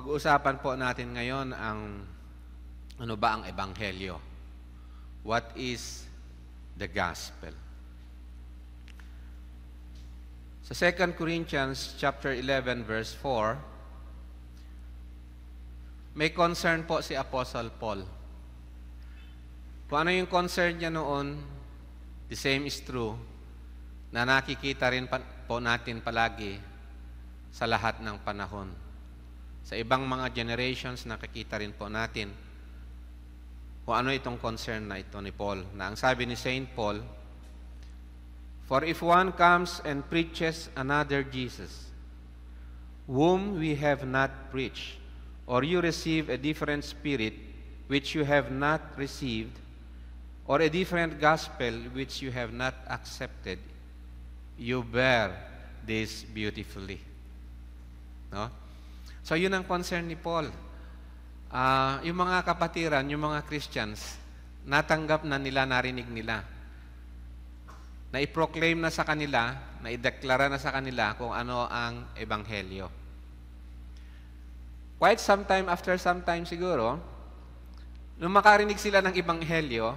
Pag-uusapan po natin ngayon ang ano ba ang ebanghelyo? What is the gospel? Sa 2 Corinthians chapter 11 verse 4, may concern po si Apostle Paul. Kung ano yung concern niya noon, the same is true na nakikita rin po natin palagi sa lahat ng panahon. Sa ibang mga generations, nakikita rin po natin kung ano itong concern na ito ni Paul. Na ang sabi ni St. Paul, For if one comes and preaches another Jesus, whom we have not preached, or you receive a different spirit which you have not received, or a different gospel which you have not accepted, you bear this beautifully. No? So yun ang concern ni Paul. Uh, yung mga kapatiran, yung mga Christians, natanggap na nila, narinig nila. Na i-proclaim na sa kanila, na ideklara na sa kanila kung ano ang ebanghelyo. Quite some time after some time siguro, nung makarinig sila ng ebanghelyo,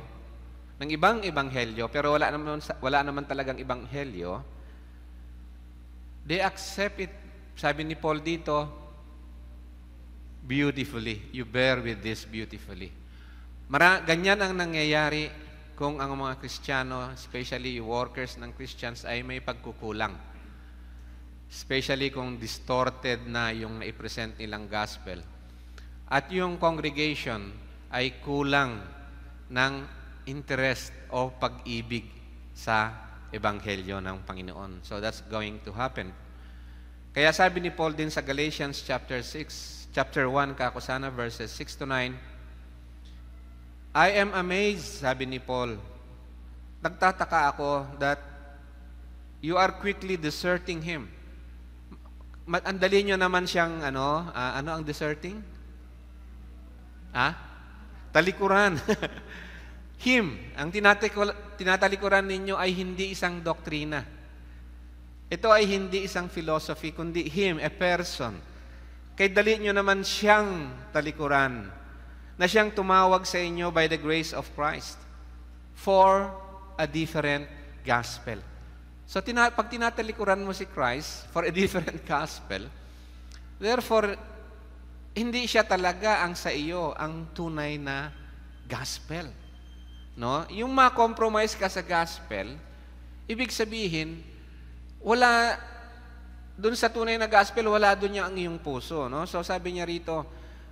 ng ibang ebanghelyo, pero wala naman, wala naman talagang ebanghelyo, they accept it. Sabi ni Paul dito, beautifully. You bear with this beautifully. Mara, ganyan ang nangyayari kung ang mga Kristiyano, especially workers ng Christians, ay may pagkukulang. Especially kung distorted na yung naipresent nilang gospel. At yung congregation ay kulang ng interest o pag-ibig sa ebanghelyo ng Panginoon. So that's going to happen. Kaya sabi ni Paul din sa Galatians chapter 6, chapter 1, Kakusana, verses 6 to 9. I am amazed, sabi ni Paul. Nagtataka ako that you are quickly deserting him. Andali nyo naman siyang, ano, uh, ano ang deserting? Ha? Ah? Talikuran. him, ang tinatalikuran ninyo ay hindi isang doktrina. Ito ay hindi isang philosophy, kundi him, a person Kay dali nyo naman siyang talikuran na siyang tumawag sa inyo by the grace of Christ for a different gospel. So tina- pag tinatalikuran mo si Christ for a different gospel, therefore, hindi siya talaga ang sa iyo ang tunay na gospel. No? Yung ma-compromise ka sa gospel, ibig sabihin, wala doon sa tunay na gospel, wala doon niya ang iyong puso. No? So sabi niya rito,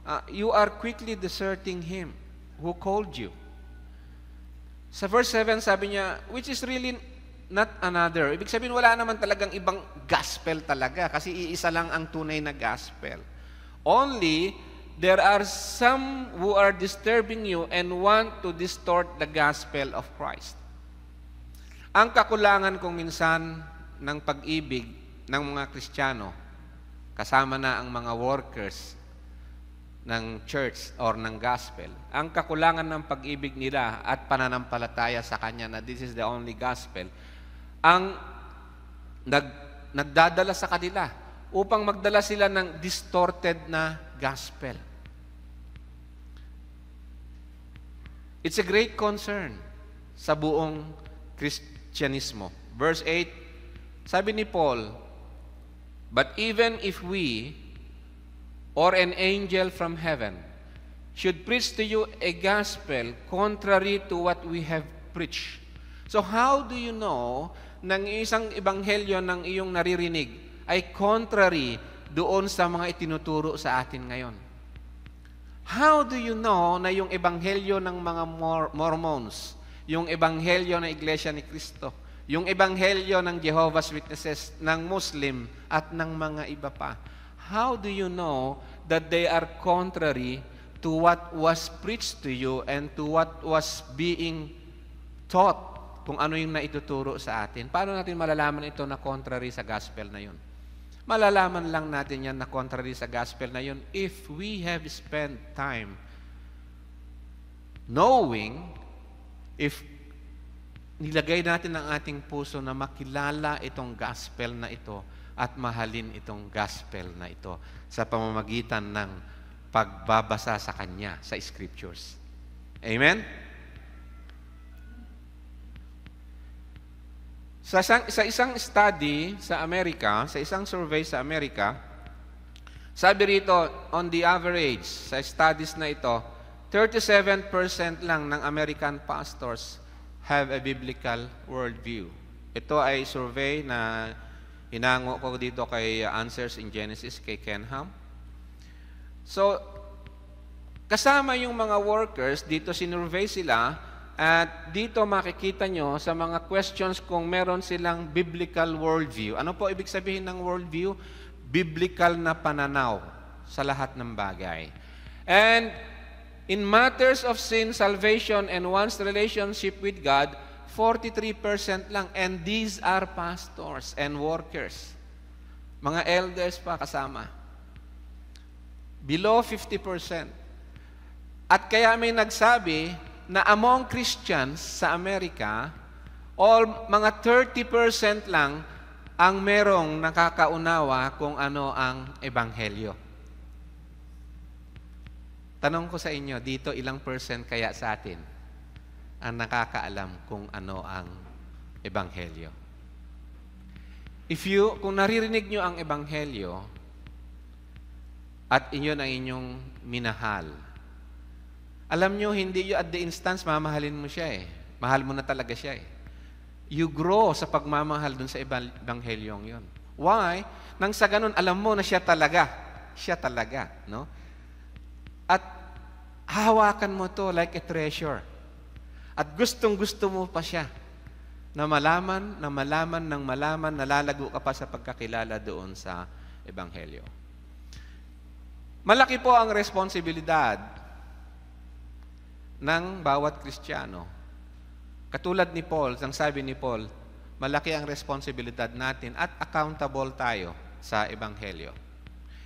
uh, you are quickly deserting Him who called you. Sa verse 7, sabi niya, which is really not another. Ibig sabihin, wala naman talagang ibang gospel talaga kasi iisa lang ang tunay na gospel. Only, there are some who are disturbing you and want to distort the gospel of Christ. Ang kakulangan kong minsan ng pag-ibig ng mga Kristiyano, kasama na ang mga workers ng church or ng gospel, ang kakulangan ng pag-ibig nila at pananampalataya sa Kanya na this is the only gospel, ang nag, nagdadala sa kanila upang magdala sila ng distorted na gospel. It's a great concern sa buong Christianismo. Verse 8, sabi ni Paul, But even if we or an angel from heaven should preach to you a gospel contrary to what we have preached. So how do you know nang isang ebanghelyo ng iyong naririnig ay contrary doon sa mga itinuturo sa atin ngayon? How do you know na yung ebanghelyo ng mga Mormons, yung ebanghelyo ng Iglesia ni Kristo, yung ebanghelyo ng Jehovah's Witnesses, ng Muslim, at ng mga iba pa. How do you know that they are contrary to what was preached to you and to what was being taught? Kung ano yung naituturo sa atin. Paano natin malalaman ito na contrary sa gospel na yun? Malalaman lang natin yan na contrary sa gospel na yun if we have spent time knowing if nilagay natin ang ating puso na makilala itong gospel na ito at mahalin itong gospel na ito sa pamamagitan ng pagbabasa sa Kanya, sa Scriptures. Amen? Sa isang, sa isang study sa Amerika, sa isang survey sa Amerika, sabi rito, on the average, sa studies na ito, 37% lang ng American pastors have a biblical worldview. Ito ay survey na hinango ko dito kay Answers in Genesis kay Ken Ham. So, kasama yung mga workers, dito sinurvey sila at dito makikita nyo sa mga questions kung meron silang biblical worldview. Ano po ibig sabihin ng worldview? Biblical na pananaw sa lahat ng bagay. And In matters of sin, salvation, and one's relationship with God, 43% lang. And these are pastors and workers. Mga elders pa kasama. Below 50%. At kaya may nagsabi na among Christians sa Amerika, all mga 30% lang ang merong nakakaunawa kung ano ang ebanghelyo. Tanong ko sa inyo, dito ilang percent kaya sa atin ang nakakaalam kung ano ang Ebanghelyo? If you, kung naririnig nyo ang Ebanghelyo at inyo na inyong minahal, alam nyo, hindi yun at the instance, mamahalin mo siya eh. Mahal mo na talaga siya eh. You grow sa pagmamahal dun sa Ebanghelyong yon. Why? Nang sa ganun, alam mo na siya talaga. Siya talaga, no? At hawakan mo to like a treasure. At gustong-gusto mo pa siya na malaman, na malaman, ng malaman, nalalago ka pa sa pagkakilala doon sa Ebanghelyo. Malaki po ang responsibilidad ng bawat Kristiyano. Katulad ni Paul, ang sabi ni Paul, malaki ang responsibilidad natin at accountable tayo sa Ebanghelyo.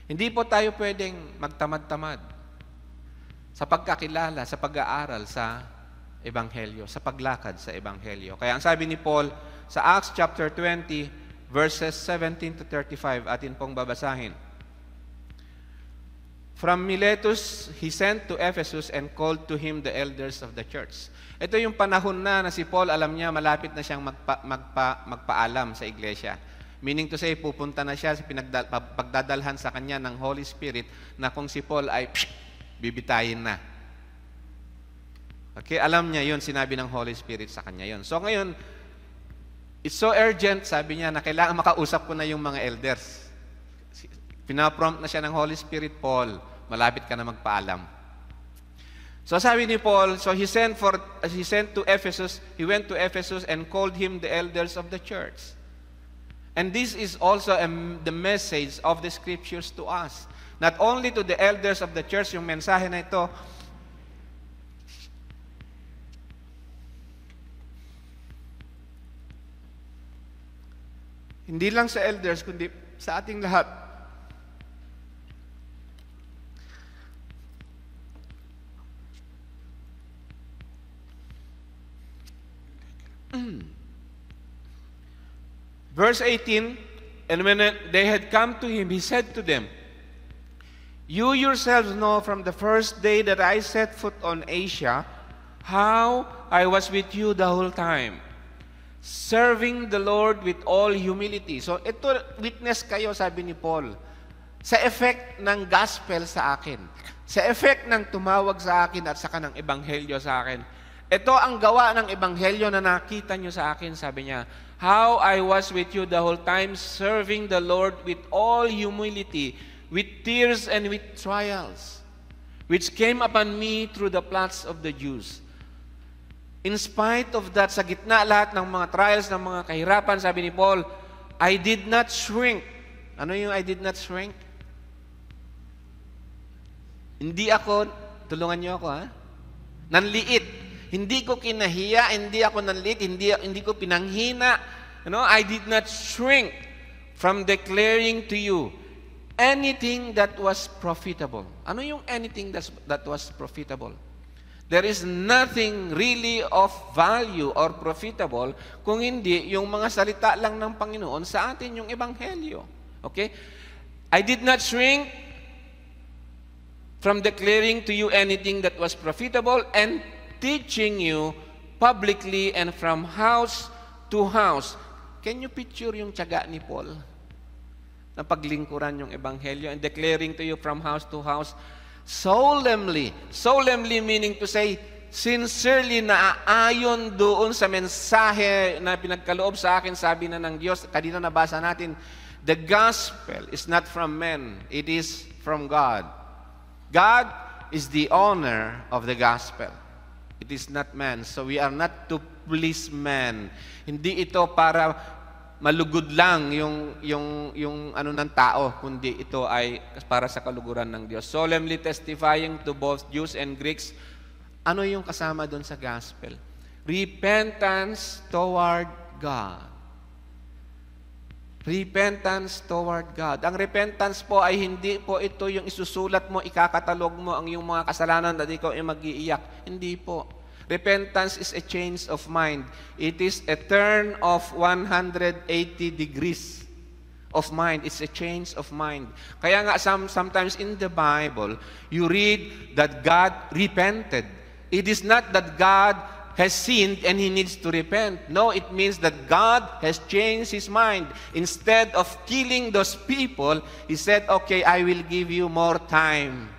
Hindi po tayo pwedeng magtamad-tamad sa pagkakilala, sa pag-aaral sa Ebanghelyo, sa paglakad sa Ebanghelyo. Kaya ang sabi ni Paul sa Acts chapter 20, verses 17 to 35, atin pong babasahin. From Miletus, he sent to Ephesus and called to him the elders of the church. Ito yung panahon na na si Paul, alam niya, malapit na siyang magpa, magpa, magpaalam sa iglesia. Meaning to say, pupunta na siya sa pinagdadalhan sa kanya ng Holy Spirit na kung si Paul ay psh, bibitayin na. Okay, alam niya yun, sinabi ng Holy Spirit sa kanya yun. So ngayon, it's so urgent, sabi niya, na kailangan makausap ko na yung mga elders. Pinaprompt na siya ng Holy Spirit, Paul, malapit ka na magpaalam. So sabi ni Paul, so he sent for uh, he sent to Ephesus, he went to Ephesus and called him the elders of the church. And this is also a, um, the message of the scriptures to us Not only to the elders of the church, yung mensahe na ito, Hindi lang sa elders, kundi sa ating lahat. Verse 18, And when they had come to him, he said to them, You yourselves know from the first day that I set foot on Asia how I was with you the whole time, serving the Lord with all humility. So ito, witness kayo, sabi ni Paul, sa effect ng gospel sa akin, sa effect ng tumawag sa akin at saka ng ebanghelyo sa akin. Ito ang gawa ng ebanghelyo na nakita nyo sa akin, sabi niya, How I was with you the whole time, serving the Lord with all humility, with tears and with trials, which came upon me through the plots of the Jews. In spite of that, sa gitna lahat ng mga trials, ng mga kahirapan, sabi ni Paul, I did not shrink. Ano yung I did not shrink? Hindi ako, tulungan niyo ako ha, nanliit. Hindi ko kinahiya, hindi ako nanliit, hindi, hindi ko pinanghina. You know, I did not shrink from declaring to you anything that was profitable. Ano yung anything that's, that was profitable? There is nothing really of value or profitable kung hindi yung mga salita lang ng Panginoon sa atin, yung Ebanghelyo. Okay? I did not shrink from declaring to you anything that was profitable and teaching you publicly and from house to house. Can you picture yung tiyaga ni Paul? na paglingkuran yung ebanghelyo and declaring to you from house to house solemnly. Solemnly meaning to say, sincerely na aayon doon sa mensahe na pinagkaloob sa akin, sabi na ng Diyos, kanina nabasa natin, the gospel is not from men, it is from God. God is the owner of the gospel. It is not man. So we are not to please men. Hindi ito para malugod lang yung, yung, yung ano ng tao, kundi ito ay para sa kaluguran ng Diyos. Solemnly testifying to both Jews and Greeks, ano yung kasama doon sa gospel? Repentance toward God. Repentance toward God. Ang repentance po ay hindi po ito yung isusulat mo, ikakatalog mo ang iyong mga kasalanan at ikaw ay mag-iiyak. Hindi po. Repentance is a change of mind. It is a turn of 180 degrees of mind. It's a change of mind. Kaya nga some, sometimes in the Bible, you read that God repented. It is not that God has sinned and he needs to repent. No, it means that God has changed his mind. Instead of killing those people, he said, okay, I will give you more time.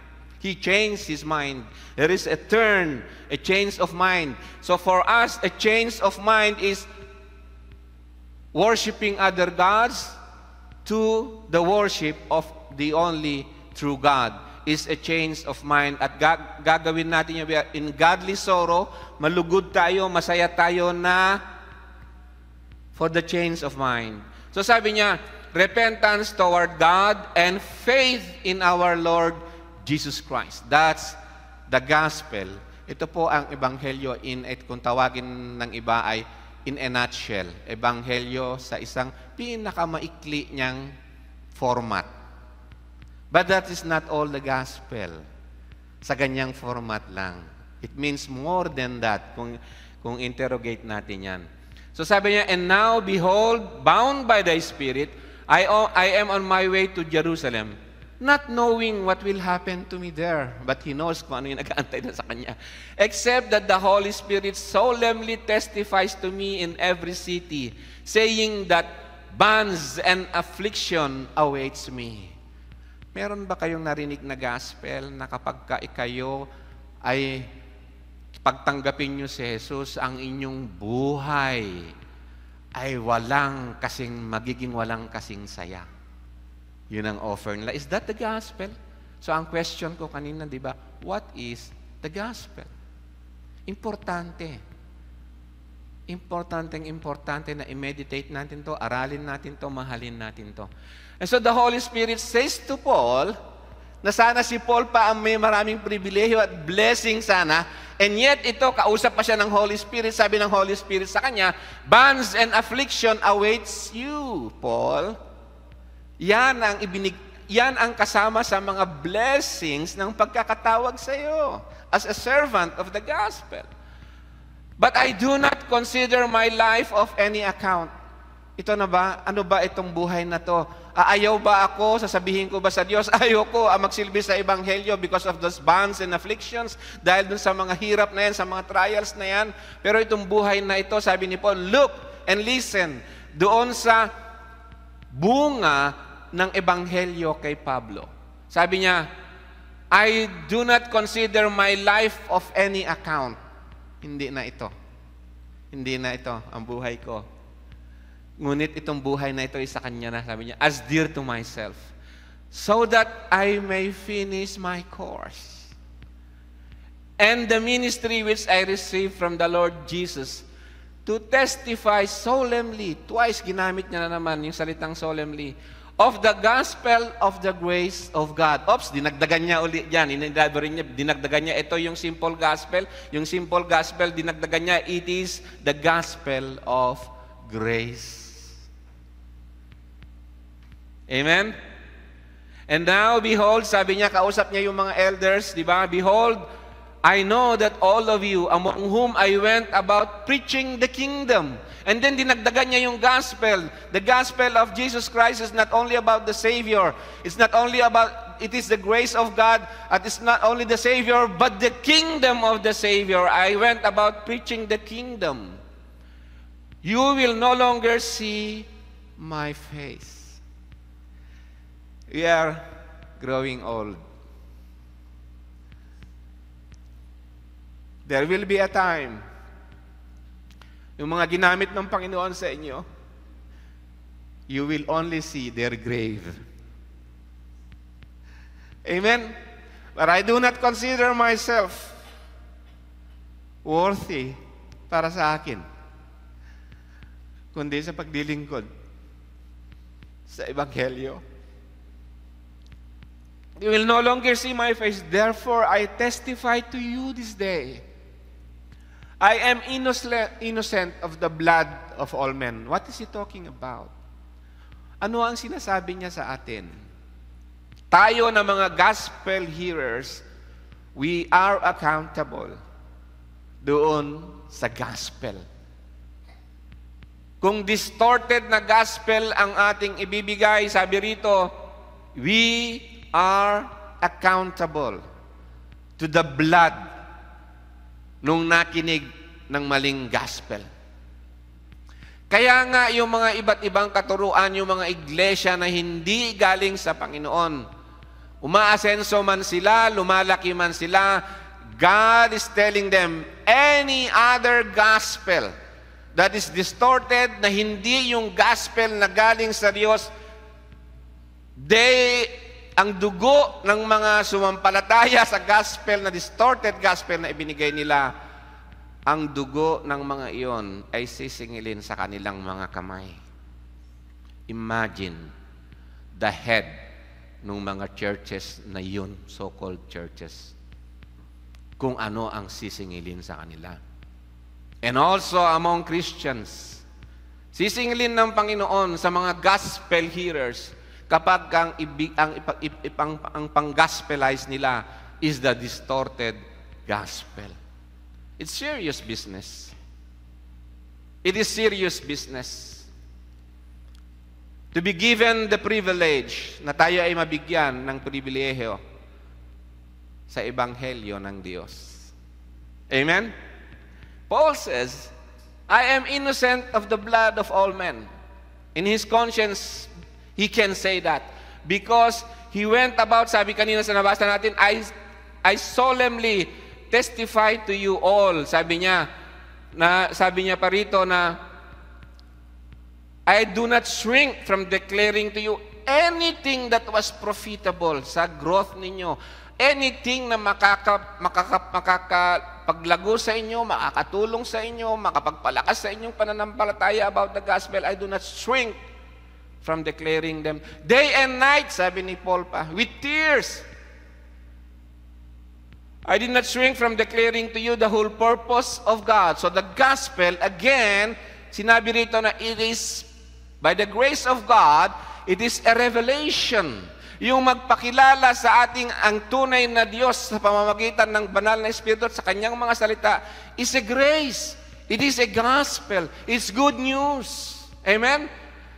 He changed his mind. There is a turn, a change of mind. So for us, a change of mind is worshiping other gods to the worship of the only true God is a change of mind at gag gagawin natin yung in godly sorrow, malugod tayo, masaya tayo na for the change of mind. So sabi niya, repentance toward God and faith in our Lord Jesus Christ. That's the gospel. Ito po ang ebanghelyo in at kung tawagin ng iba ay in a nutshell, ebanghelyo sa isang pinakamaikli niyang format. But that is not all the gospel. Sa ganyang format lang. It means more than that kung kung interrogate natin 'yan. So sabi niya, "And now behold, bound by thy spirit, I I am on my way to Jerusalem." not knowing what will happen to me there. But He knows kung ano yung nag-aantay na sa Kanya. Except that the Holy Spirit solemnly testifies to me in every city, saying that bonds and affliction awaits me. Meron ba kayong narinig na gospel na kapag ka kayo ay pagtanggapin nyo si Jesus, ang inyong buhay ay walang kasing, magiging walang kasing saya? Yun ang offer nila. Is that the gospel? So ang question ko kanina, di ba, what is the gospel? Importante. Importanteng importante na i-meditate natin to, aralin natin to, mahalin natin to. And so the Holy Spirit says to Paul, na sana si Paul pa ang may maraming pribilehyo at blessing sana, and yet ito, kausap pa siya ng Holy Spirit, sabi ng Holy Spirit sa kanya, bonds and affliction awaits you, Paul. Yan ang ibinig yan ang kasama sa mga blessings ng pagkakatawag sa iyo as a servant of the gospel. But I do not consider my life of any account. Ito na ba? Ano ba itong buhay na to? Aayaw ba ako? Sasabihin ko ba sa Diyos, ayaw ko ang magsilbi sa Ebanghelyo because of those bonds and afflictions dahil dun sa mga hirap na yan, sa mga trials na yan. Pero itong buhay na ito, sabi ni Paul, look and listen doon sa bunga ng ebanghelyo kay Pablo. Sabi niya, I do not consider my life of any account. Hindi na ito. Hindi na ito ang buhay ko. Ngunit itong buhay na ito ay sa kanya na, sabi niya, as dear to myself, so that I may finish my course. And the ministry which I received from the Lord Jesus to testify solemnly. Twice ginamit niya na naman yung salitang solemnly of the gospel of the grace of God. Oops, dinagdagan niya uli yan. Inelaborate niya, dinagdagan niya. Ito yung simple gospel. Yung simple gospel, dinagdagan niya, it is the gospel of grace. Amen? And now, behold, sabi niya, kausap niya yung mga elders, di ba? Behold, I know that all of you, among whom I went about preaching the kingdom, And then dinagdagan niya yung gospel. The gospel of Jesus Christ is not only about the Savior. It's not only about, it is the grace of God. And it's not only the Savior, but the kingdom of the Savior. I went about preaching the kingdom. You will no longer see my face. We are growing old. There will be a time yung mga ginamit ng Panginoon sa inyo, you will only see their grave. Amen? But I do not consider myself worthy para sa akin, kundi sa paglilingkod sa Ebanghelyo. You will no longer see my face, therefore I testify to you this day I am innocent of the blood of all men. What is he talking about? Ano ang sinasabi niya sa atin? Tayo na mga gospel hearers, we are accountable doon sa gospel. Kung distorted na gospel ang ating ibibigay, sabi rito, we are accountable to the blood nung nakinig ng maling gospel. Kaya nga yung mga iba't ibang katuruan, yung mga iglesia na hindi galing sa Panginoon, umaasenso man sila, lumalaki man sila, God is telling them, any other gospel that is distorted, na hindi yung gospel na galing sa Diyos, they, ang dugo ng mga sumampalataya sa gospel na distorted gospel na ibinigay nila, ang dugo ng mga iyon ay sisingilin sa kanilang mga kamay. Imagine the head ng mga churches na yun, so-called churches, kung ano ang sisingilin sa kanila. And also among Christians, sisingilin ng Panginoon sa mga gospel hearers kapag ang, ibig, ang, ipang, ipang, ang pang-gospelize nila is the distorted gospel. It's serious business. It is serious business. To be given the privilege na tayo ay mabigyan ng pribilehyo sa ebanghelyo ng Diyos. Amen? Paul says, I am innocent of the blood of all men. In his conscience, he can say that. Because he went about, sabi kanina sa nabasa natin, I, I solemnly testify to you all. Sabi niya, na, sabi niya pa rito na, I do not shrink from declaring to you anything that was profitable sa growth ninyo. Anything na makaka, makaka, makakapaglago sa inyo, makakatulong sa inyo, makapagpalakas sa inyong pananampalataya about the gospel, I do not shrink from declaring them. Day and night, sabi ni Paul pa, with tears. I did not shrink from declaring to you the whole purpose of God. So the gospel, again, sinabi rito na it is, by the grace of God, it is a revelation. Yung magpakilala sa ating ang tunay na Diyos sa pamamagitan ng banal na Espiritu at sa kanyang mga salita is a grace. It is a gospel. It's good news. Amen?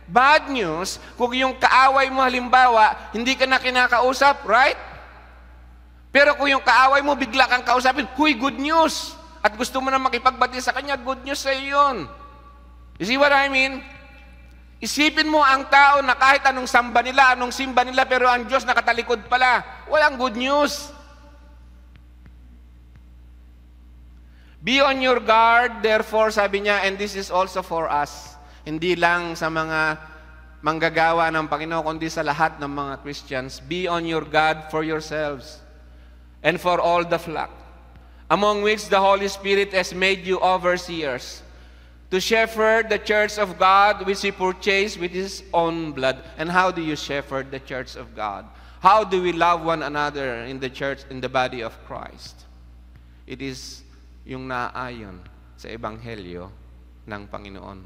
Bad news, kung yung kaaway mo halimbawa, hindi ka na kinakausap, right? Pero kung yung kaaway mo, bigla kang kausapin, Huy, good news! At gusto mo na makipagbati sa kanya, good news sa'yo yun. You see what I mean? Isipin mo ang tao na kahit anong samba nila, anong simba nila, pero ang Diyos nakatalikod pala. Walang good news. Be on your guard, therefore, sabi niya, and this is also for us. Hindi lang sa mga manggagawa ng Panginoon, kundi sa lahat ng mga Christians. Be on your guard for yourselves and for all the flock, among which the Holy Spirit has made you overseers, to shepherd the church of God which he purchased with his own blood. And how do you shepherd the church of God? How do we love one another in the church, in the body of Christ? It is yung naaayon sa Ebanghelyo ng Panginoon.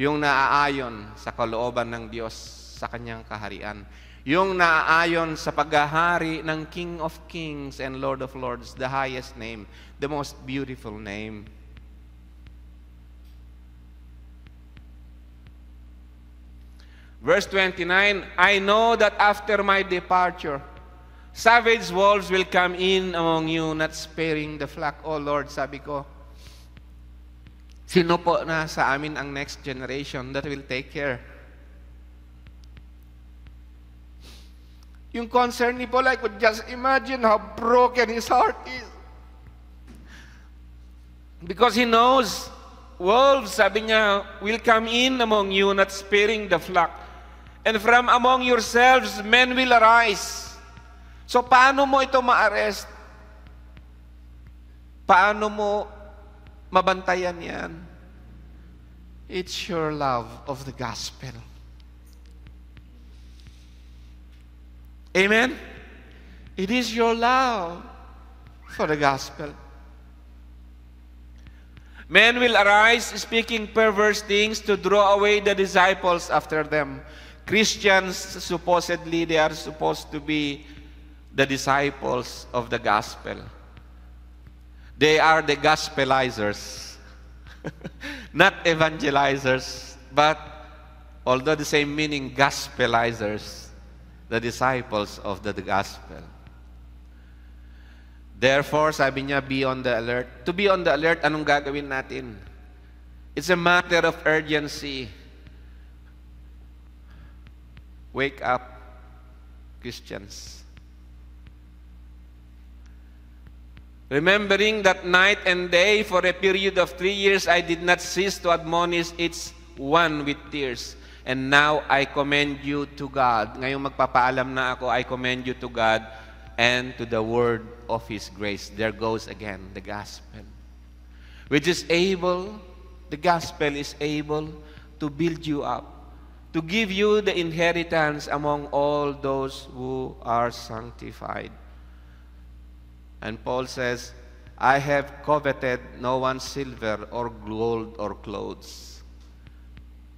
Yung naaayon sa kalooban ng Diyos sa kanyang kaharian. Yung naaayon sa paghahari ng King of Kings and Lord of Lords, the highest name, the most beautiful name. Verse 29, I know that after my departure, savage wolves will come in among you, not sparing the flock. O oh Lord, sabi ko, sino po na sa amin ang next generation that will take care Yung concern ni Paul, I could just imagine how broken his heart is. Because he knows wolves, sabi niya, will come in among you, not sparing the flock. And from among yourselves, men will arise. So paano mo ito ma-arrest? Paano mo mabantayan yan? It's your love of the gospel. Amen? It is your love for the gospel. Men will arise speaking perverse things to draw away the disciples after them. Christians, supposedly, they are supposed to be the disciples of the gospel. They are the gospelizers, not evangelizers, but although the same meaning, gospelizers. the disciples of the gospel. Therefore, sabi niya, be on the alert. To be on the alert, anong gagawin natin? It's a matter of urgency. Wake up, Christians. Remembering that night and day for a period of three years, I did not cease to admonish each one with tears. And now, I commend you to God. Ngayong magpapaalam na ako, I commend you to God and to the word of His grace. There goes again the gospel. Which is able, the gospel is able to build you up, to give you the inheritance among all those who are sanctified. And Paul says, I have coveted no one's silver or gold or clothes.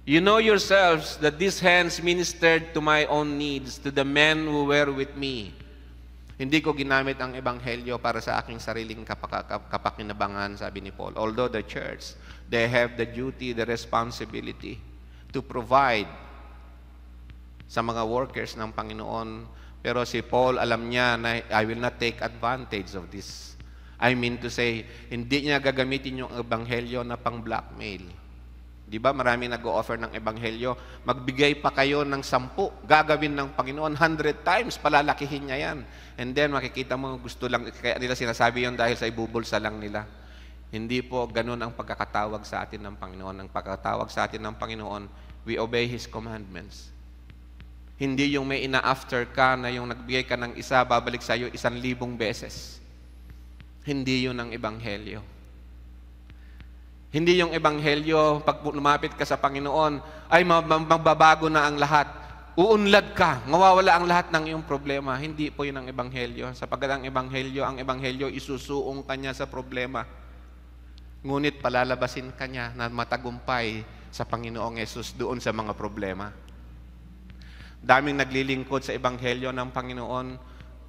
You know yourselves that these hands ministered to my own needs, to the men who were with me. Hindi ko ginamit ang ebanghelyo para sa aking sariling kapakinabangan, sabi ni Paul. Although the church, they have the duty, the responsibility to provide sa mga workers ng Panginoon. Pero si Paul, alam niya na I will not take advantage of this. I mean to say, hindi niya gagamitin yung ebanghelyo na pang-blackmail Di ba? Maraming nag-o-offer ng ebanghelyo. Magbigay pa kayo ng sampu. Gagawin ng Panginoon hundred times. Palalakihin niya yan. And then, makikita mo, gusto lang, kaya nila sinasabi yon dahil sa ibubulsa lang nila. Hindi po ganun ang pagkakatawag sa atin ng Panginoon. Ang pagkakatawag sa atin ng Panginoon, we obey His commandments. Hindi yung may ina-after ka na yung nagbigay ka ng isa, babalik sa'yo isang libong beses. Hindi yun ang ebanghelyo. Hindi yung ebanghelyo, pag lumapit ka sa Panginoon, ay magbabago na ang lahat. Uunlad ka, mawawala ang lahat ng iyong problema. Hindi po yun ang ebanghelyo. Sapagat ang ebanghelyo, ang ebanghelyo isusuong kanya sa problema. Ngunit palalabasin kanya na matagumpay sa Panginoong Yesus doon sa mga problema. Daming naglilingkod sa ebanghelyo ng Panginoon,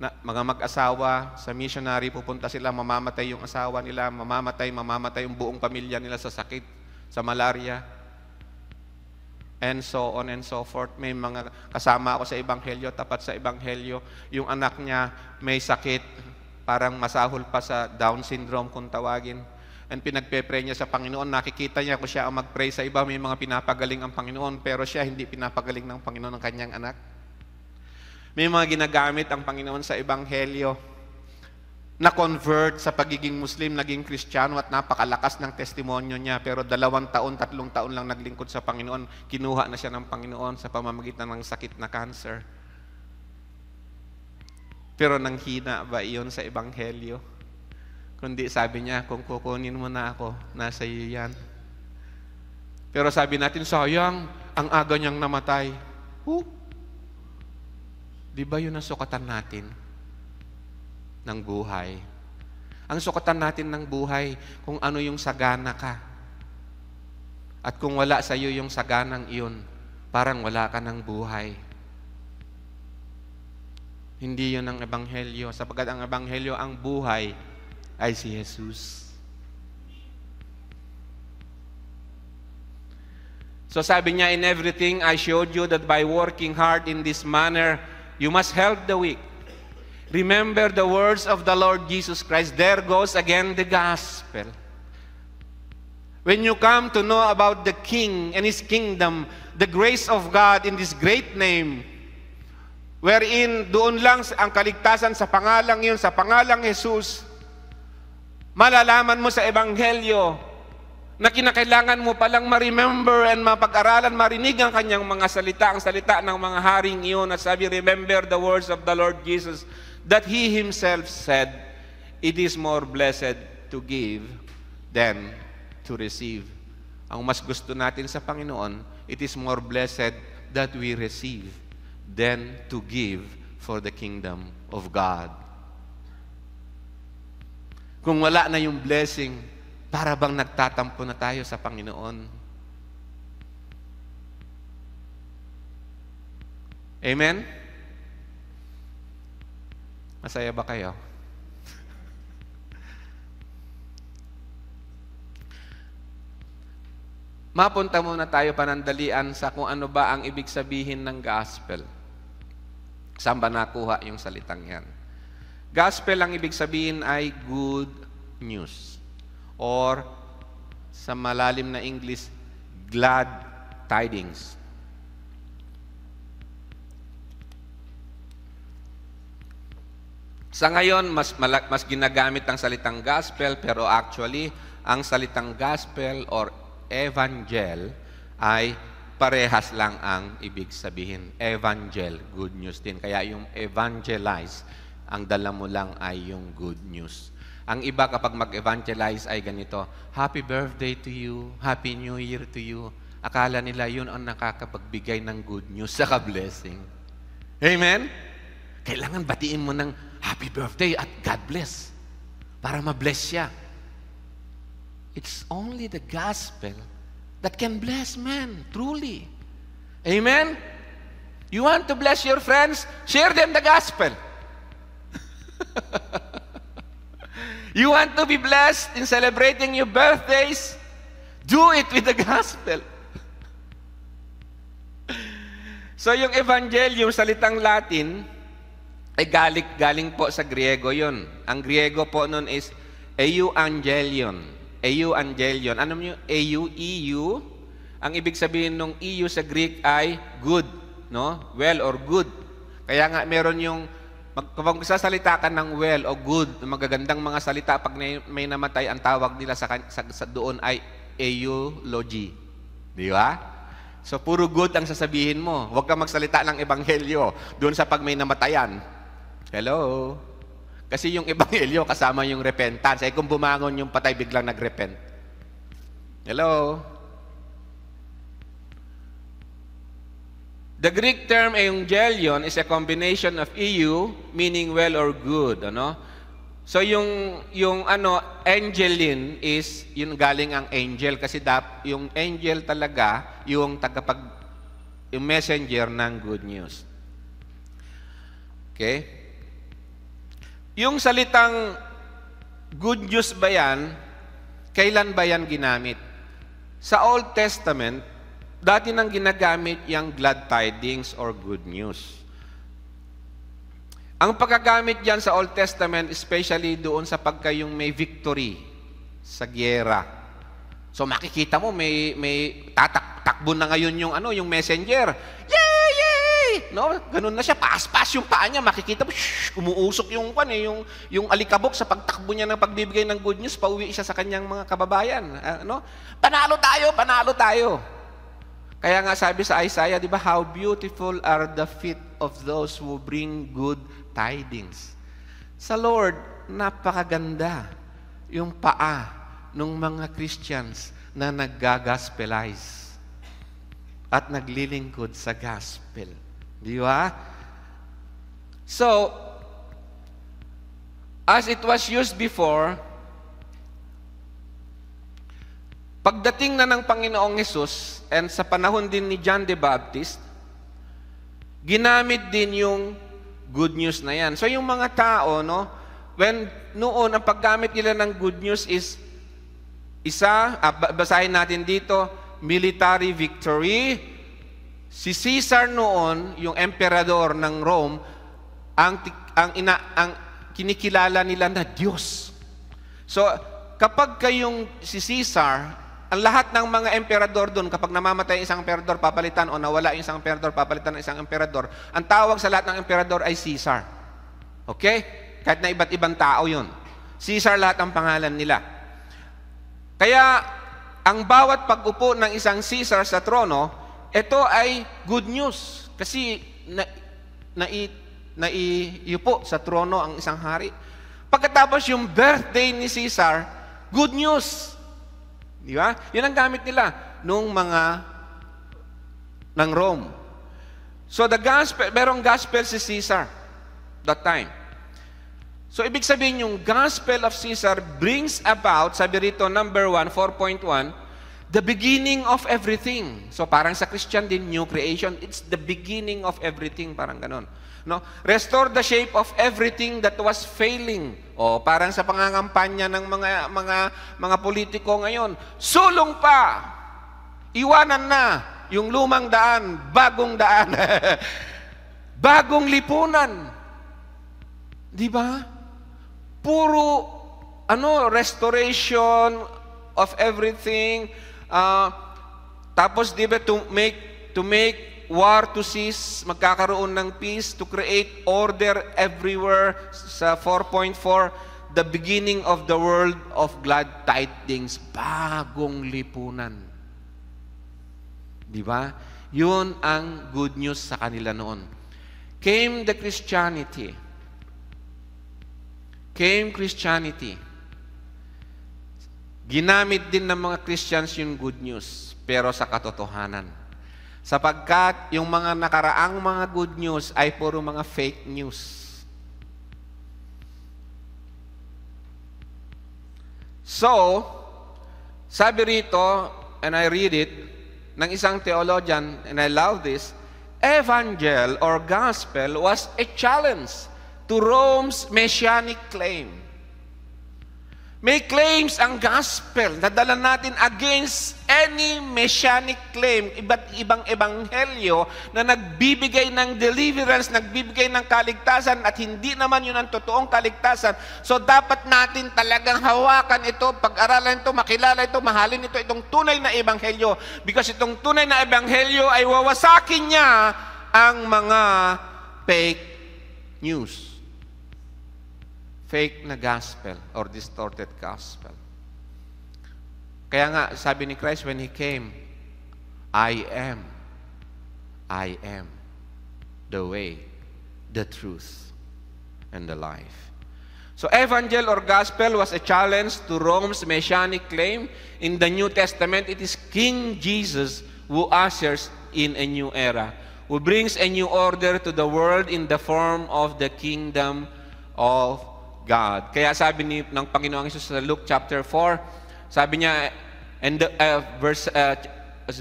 na, mga mag-asawa sa missionary, pupunta sila, mamamatay yung asawa nila, mamamatay, mamamatay yung buong pamilya nila sa sakit, sa malaria, and so on and so forth. May mga kasama ako sa Ebanghelyo, tapat sa Ebanghelyo. Yung anak niya may sakit, parang masahol pa sa Down syndrome kung tawagin. And pinagpe-pray niya sa Panginoon. Nakikita niya kung siya ang mag sa iba, may mga pinapagaling ang Panginoon, pero siya hindi pinapagaling ng Panginoon ng kanyang anak. May mga ginagamit ang Panginoon sa Ebanghelyo na convert sa pagiging Muslim, naging Kristiyano at napakalakas ng testimonyo niya. Pero dalawang taon, tatlong taon lang naglingkod sa Panginoon, kinuha na siya ng Panginoon sa pamamagitan ng sakit na cancer. Pero nang hina ba iyon sa Ebanghelyo? Kundi sabi niya, kung kukunin mo na ako, nasa iyo yan. Pero sabi natin, sayang, ang aga niyang namatay. Whoop! Di ba yun ang sukatan natin ng buhay? Ang sukatan natin ng buhay, kung ano yung sagana ka. At kung wala sa iyo yung saganang iyon, parang wala ka ng buhay. Hindi yun ang Ebanghelyo, sapagkat ang Ebanghelyo, ang buhay ay si Jesus. So sabi niya, In everything I showed you that by working hard in this manner, You must help the weak. Remember the words of the Lord Jesus Christ. There goes again the gospel. When you come to know about the King and His kingdom, the grace of God in this great name, wherein doon lang ang kaligtasan sa pangalang yun, sa pangalang Jesus, malalaman mo sa Ebanghelyo na kinakailangan mo palang ma-remember and mapag-aralan, marinig ang kanyang mga salita, ang salita ng mga haring iyon at sabi, remember the words of the Lord Jesus that He Himself said, it is more blessed to give than to receive. Ang mas gusto natin sa Panginoon, it is more blessed that we receive than to give for the kingdom of God. Kung wala na yung blessing, para bang nagtatampo na tayo sa Panginoon. Amen? Masaya ba kayo? Mapunta muna tayo panandalian sa kung ano ba ang ibig sabihin ng gospel. Saan ba nakuha yung salitang yan? Gospel, ang ibig sabihin ay good news or sa malalim na English, glad tidings. Sa ngayon, mas, malak, mas ginagamit ang salitang gospel, pero actually, ang salitang gospel or evangel ay parehas lang ang ibig sabihin. Evangel, good news din. Kaya yung evangelize, ang dala mo lang ay yung good news. Ang iba kapag mag-evangelize ay ganito, Happy birthday to you, Happy New Year to you. Akala nila yun ang nakakapagbigay ng good news sa ka-blessing. Amen? Kailangan batiin mo ng happy birthday at God bless para ma-bless siya. It's only the gospel that can bless man, truly. Amen? You want to bless your friends? Share them the gospel. You want to be blessed in celebrating your birthdays? Do it with the gospel. So yung evangelium, salitang Latin, ay galik, galing po sa Griego yon. Ang Griego po nun is euangelion. Euangelion. Ano yung eu, EU? Ang ibig sabihin ng EU sa Greek ay good, no? Well or good. Kaya nga meron yung Mag, kapag magsasalita ka ng well o good, magagandang mga salita, pag may, namatay, ang tawag nila sa, sa, sa doon ay eulogy. Di ba? So, puro good ang sasabihin mo. Huwag kang magsalita ng ebanghelyo doon sa pag may namatayan. Hello? Kasi yung ebanghelyo kasama yung repentance. Ay, eh, kung bumangon yung patay, biglang nagrepent. Hello? The Greek term angelion is a combination of eu, meaning well or good. Ano? So yung, yung ano, angelin is yung galing ang angel kasi dap, yung angel talaga yung tagapag yung messenger ng good news. Okay? Yung salitang good news ba yan, kailan ba yan ginamit? Sa Old Testament, dati nang ginagamit yung glad tidings or good news. Ang pagkagamit yan sa Old Testament, especially doon sa pagka yung may victory sa gyera. So makikita mo may may tatakbo na ngayon yung ano, yung messenger. Yay! Yay! No, ganun na siya, paas-paas yung paa niya, makikita mo shh, umuusok yung kan eh, yung yung alikabok sa pagtakbo niya ng pagbibigay ng good news pauwi siya sa kanyang mga kababayan, ano? Panalo tayo, panalo tayo. Kaya nga sabi sa Isaiah, di ba, how beautiful are the feet of those who bring good tidings. Sa Lord, napakaganda yung paa ng mga Christians na nag-gospelize at naglilingkod sa gospel. Di ba? So, as it was used before, Pagdating na ng Panginoong Yesus and sa panahon din ni John the Baptist, ginamit din yung good news na yan. So yung mga tao, no, when noon ang paggamit nila ng good news is isa, ah, basahin natin dito, military victory. Si Caesar noon, yung emperador ng Rome, ang ang ina ang kinikilala nila na Diyos. So kapag kayong si Caesar ang lahat ng mga emperador doon, kapag namamatay isang emperador, papalitan o nawala isang emperador, papalitan ng isang emperador. Ang tawag sa lahat ng emperador ay Caesar. Okay? Kahit na iba't ibang tao yun. Caesar lahat ang pangalan nila. Kaya, ang bawat pag-upo ng isang Caesar sa trono, ito ay good news. Kasi, na, na, naiupo sa trono ang isang hari. Pagkatapos yung birthday ni Caesar, good news. Di ba? Yun ang gamit nila nung mga ng Rome. So the gospel, merong gospel si Caesar that time. So ibig sabihin yung gospel of Caesar brings about, sabi rito number 1, 4.1, The beginning of everything. So parang sa Christian din, new creation, it's the beginning of everything, parang ganun. No? Restore the shape of everything that was failing. O parang sa pangangampanya ng mga mga mga politiko ngayon, sulong pa. Iwanan na yung lumang daan, bagong daan. bagong lipunan. 'Di ba? Puro ano restoration of everything Uh, tapos, di ba, to make, to make war to cease, magkakaroon ng peace, to create order everywhere sa 4.4 the beginning of the world of glad tidings, bagong lipunan. Di ba? Yun ang good news sa kanila noon. Came the Christianity. Came Christianity. Ginamit din ng mga Christians yung good news, pero sa katotohanan. Sapagkat yung mga nakaraang mga good news ay puro mga fake news. So, sabi rito, and I read it, ng isang theologian, and I love this, evangel or gospel was a challenge to Rome's messianic claim. May claims ang gospel na dala natin against any messianic claim, iba't ibang ebanghelyo na nagbibigay ng deliverance, nagbibigay ng kaligtasan at hindi naman yun ang totoong kaligtasan. So dapat natin talagang hawakan ito, pag-aralan ito, makilala ito, mahalin ito, itong tunay na ebanghelyo. Because itong tunay na ebanghelyo ay wawasakin niya ang mga fake news fake na gospel or distorted gospel. Kaya nga, sabi ni Christ when He came, I am, I am the way, the truth, and the life. So evangel or gospel was a challenge to Rome's messianic claim. In the New Testament, it is King Jesus who ushers in a new era, who brings a new order to the world in the form of the kingdom of God. Kaya sabi ni, ng Panginoong Isus sa Luke chapter 4, sabi niya, and the, uh, verse, uh,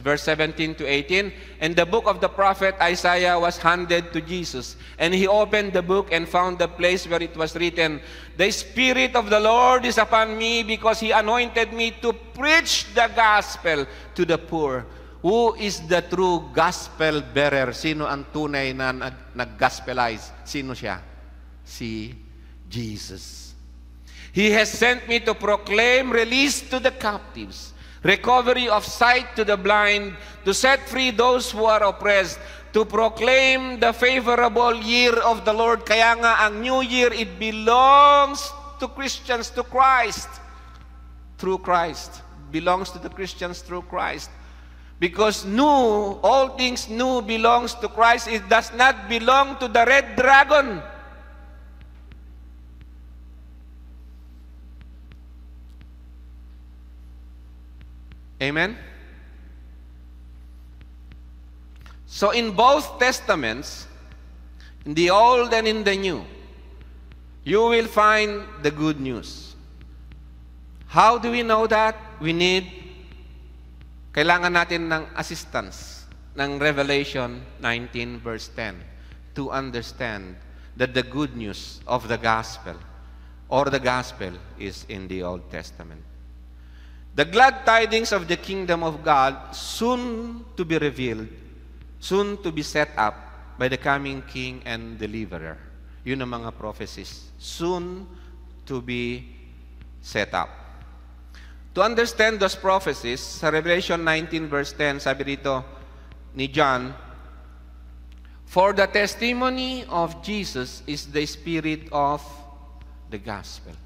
verse 17 to 18, And the book of the prophet Isaiah was handed to Jesus, and he opened the book and found the place where it was written, The Spirit of the Lord is upon me because he anointed me to preach the gospel to the poor. Who is the true gospel bearer? Sino ang tunay na nag-gospelize? Sino siya? Si Jesus. He has sent me to proclaim release to the captives, recovery of sight to the blind, to set free those who are oppressed, to proclaim the favorable year of the Lord. Kaya nga ang new year, it belongs to Christians, to Christ, through Christ. Belongs to the Christians through Christ. Because new, all things new belongs to Christ. It does not belong to the red dragon. Amen? So in both testaments, in the old and in the new, you will find the good news. How do we know that? We need, kailangan natin ng assistance ng Revelation 19 verse 10 to understand that the good news of the gospel or the gospel is in the Old Testament. The glad tidings of the kingdom of God soon to be revealed, soon to be set up by the coming King and Deliverer. Yun ang mga prophecies. Soon to be set up. To understand those prophecies, sa Revelation 19 verse 10, sabi ni John, For the testimony of Jesus is the spirit of the gospel.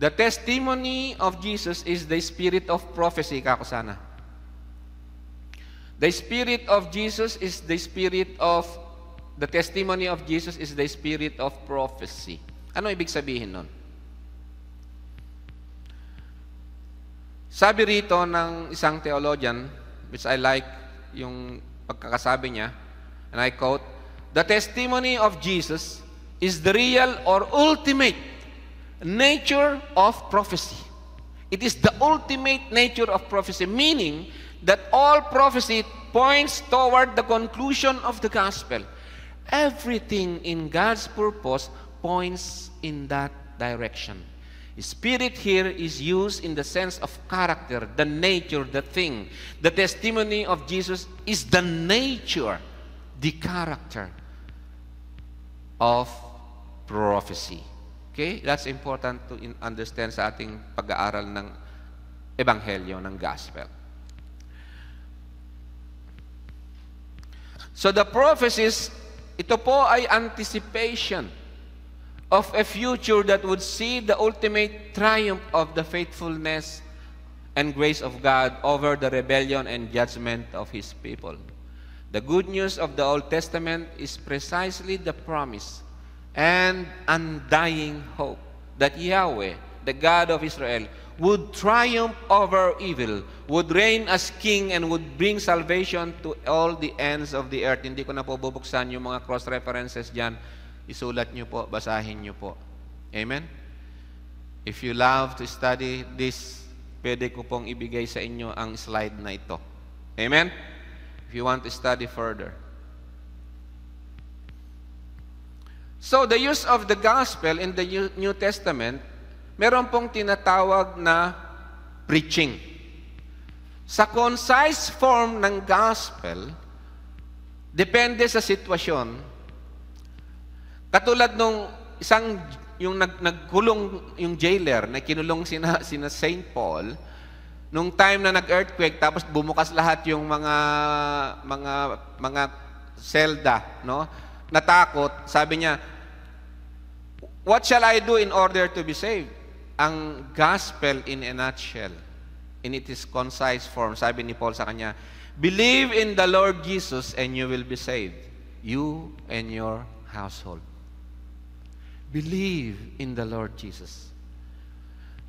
The testimony of Jesus is the spirit of prophecy, kakusana. The spirit of Jesus is the spirit of, the testimony of Jesus is the spirit of prophecy. Ano ibig sabihin nun? Sabi rito ng isang theologian, which I like yung pagkakasabi niya, and I quote, The testimony of Jesus is the real or ultimate nature of prophecy. It is the ultimate nature of prophecy, meaning that all prophecy points toward the conclusion of the gospel. Everything in God's purpose points in that direction. Spirit here is used in the sense of character, the nature, the thing. The testimony of Jesus is the nature, the character of prophecy. Okay? That's important to understand sa ating pag-aaral ng Ebanghelyo, ng Gospel. So the prophecies, ito po ay anticipation of a future that would see the ultimate triumph of the faithfulness and grace of God over the rebellion and judgment of His people. The good news of the Old Testament is precisely the promise and undying hope that Yahweh, the God of Israel, would triumph over evil, would reign as king, and would bring salvation to all the ends of the earth. Hindi ko na po bubuksan yung mga cross-references dyan. Isulat nyo po, basahin nyo po. Amen? If you love to study this, pwede ko pong ibigay sa inyo ang slide na ito. Amen? If you want to study further. So the use of the gospel in the New Testament, meron pong tinatawag na preaching. Sa concise form ng gospel, depende sa sitwasyon. Katulad nung isang yung nag, nagkulong yung jailer na kinulong sina, sina Saint Paul, nung time na nag-earthquake tapos bumukas lahat yung mga mga mga selda, no? natakot, sabi niya, What shall I do in order to be saved? Ang gospel in a nutshell, in its concise form, sabi ni Paul sa kanya, Believe in the Lord Jesus and you will be saved, you and your household. Believe in the Lord Jesus.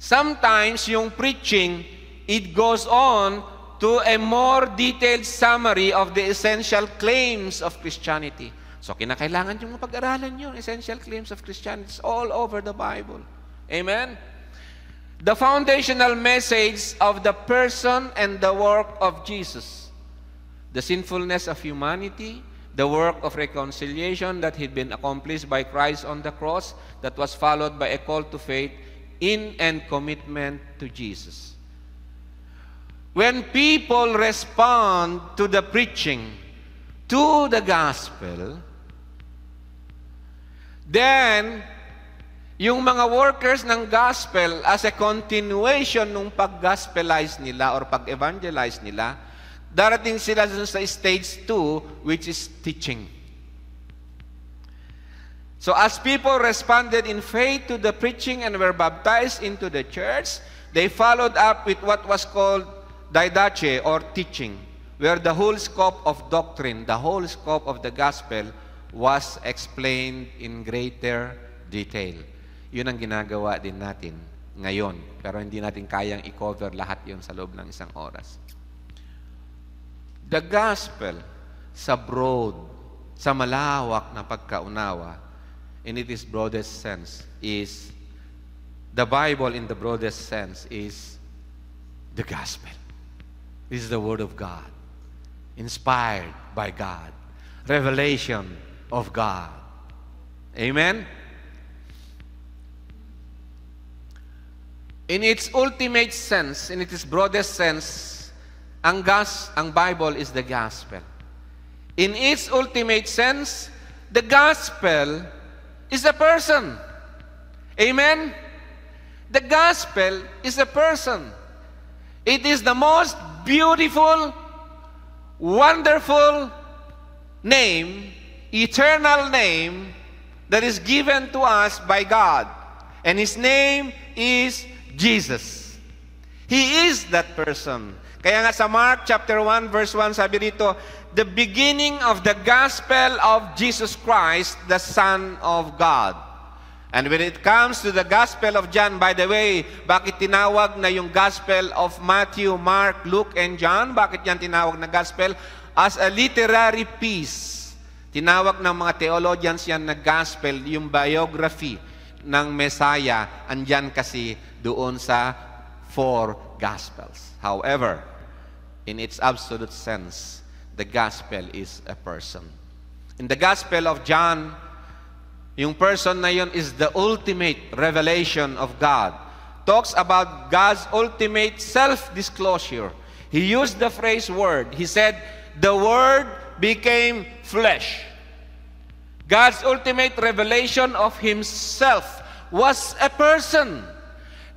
Sometimes yung preaching, it goes on to a more detailed summary of the essential claims of Christianity. So kinakailangan yung mapag-aralan yun. Essential claims of Christianity. It's all over the Bible. Amen? The foundational message of the person and the work of Jesus. The sinfulness of humanity, the work of reconciliation that had been accomplished by Christ on the cross that was followed by a call to faith in and commitment to Jesus. When people respond to the preaching, to the gospel, Then, yung mga workers ng gospel as a continuation nung pag-gospelize nila or pag-evangelize nila, darating sila dun sa stage 2 which is teaching. So as people responded in faith to the preaching and were baptized into the church, they followed up with what was called didache or teaching, where the whole scope of doctrine, the whole scope of the gospel was explained in greater detail. Yun ang ginagawa din natin ngayon. Pero hindi natin kayang i-cover lahat yon sa loob ng isang oras. The gospel sa broad, sa malawak na pagkaunawa, in its broadest sense, is the Bible in the broadest sense is the gospel. This is the word of God, inspired by God, revelation of God. Amen? In its ultimate sense, in its broadest sense, ang, gas, ang Bible is the gospel. In its ultimate sense, the gospel is a person. Amen? The gospel is a person. It is the most beautiful, wonderful name eternal name that is given to us by God. And His name is Jesus. He is that person. Kaya nga sa Mark chapter 1 verse 1 sabi dito, the beginning of the gospel of Jesus Christ, the Son of God. And when it comes to the gospel of John, by the way, bakit tinawag na yung gospel of Matthew, Mark, Luke, and John? Bakit yan tinawag na gospel? As a literary piece Tinawag ng mga theologians yan na gospel, yung biography ng Messiah, andyan kasi doon sa four gospels. However, in its absolute sense, the gospel is a person. In the gospel of John, yung person na yun is the ultimate revelation of God. Talks about God's ultimate self-disclosure. He used the phrase word. He said, the word became flesh. God's ultimate revelation of himself was a person.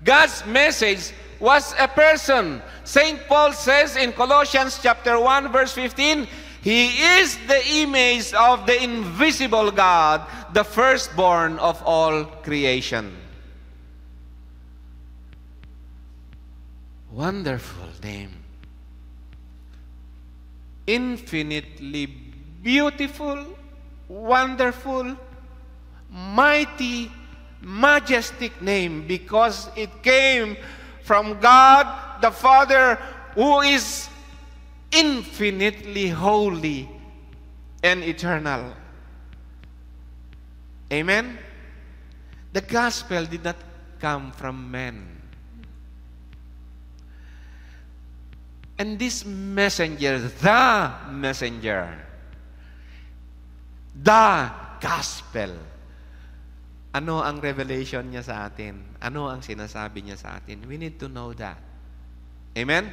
God's message was a person. St. Paul says in Colossians chapter 1 verse 15, He is the image of the invisible God, the firstborn of all creation. Wonderful name. Infinitely beautiful, wonderful, mighty, majestic name because it came from God the Father who is infinitely holy and eternal. Amen? The gospel did not come from men. And this messenger, the messenger, The Gospel. Ano ang revelation niya sa atin? Ano ang sinasabi niya sa atin? We need to know that. Amen?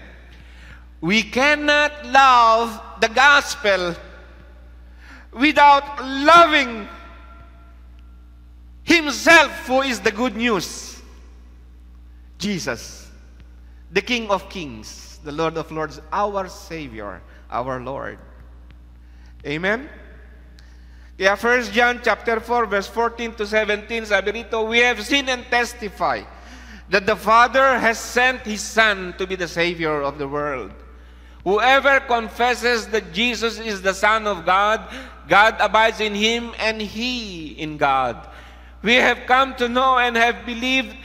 We cannot love the Gospel without loving Himself who is the good news. Jesus, the King of Kings, the Lord of Lords, our Savior, our Lord. Amen? Yeah, 1 John chapter 4 verse 14 to 17 sabi rito, We have seen and testify that the Father has sent His Son to be the Savior of the world. Whoever confesses that Jesus is the Son of God, God abides in him and he in God. We have come to know and have believed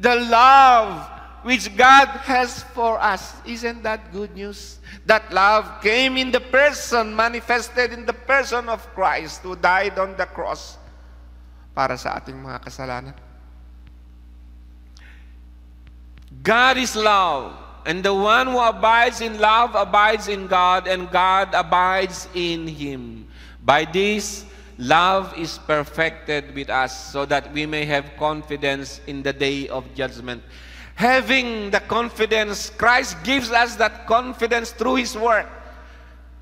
the love which God has for us. Isn't that good news? That love came in the person, manifested in the person of Christ who died on the cross para sa ating mga kasalanan. God is love, and the one who abides in love abides in God, and God abides in him. By this, love is perfected with us so that we may have confidence in the day of judgment having the confidence, Christ gives us that confidence through His work.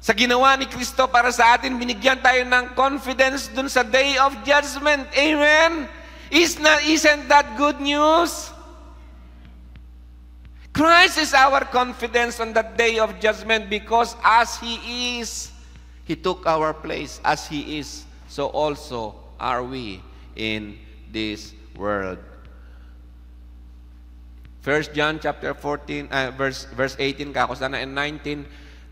Sa ginawa ni Kristo para sa atin, binigyan tayo ng confidence dun sa day of judgment. Amen? Is not, isn't that good news? Christ is our confidence on that day of judgment because as He is, He took our place. As He is, so also are we in this world. 1 John chapter 14, uh, verse, verse 18, kakusana, and 19,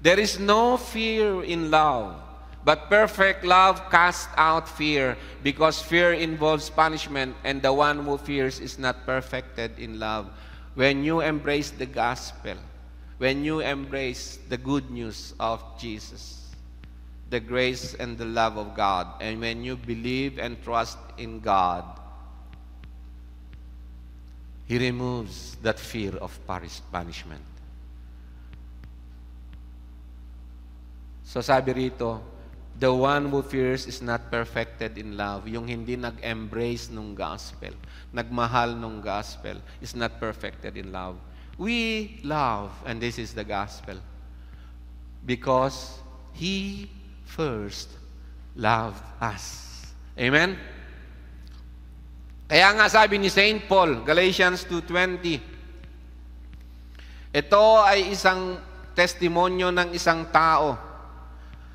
There is no fear in love, but perfect love casts out fear, because fear involves punishment, and the one who fears is not perfected in love. When you embrace the gospel, when you embrace the good news of Jesus, the grace and the love of God, and when you believe and trust in God, He removes that fear of punishment. So sabi rito, the one who fears is not perfected in love. Yung hindi nag-embrace nung gospel, nagmahal nung gospel, is not perfected in love. We love, and this is the gospel, because He first loved us. Amen? Kaya nga sabi ni St. Paul, Galatians 2.20, ito ay isang testimonyo ng isang tao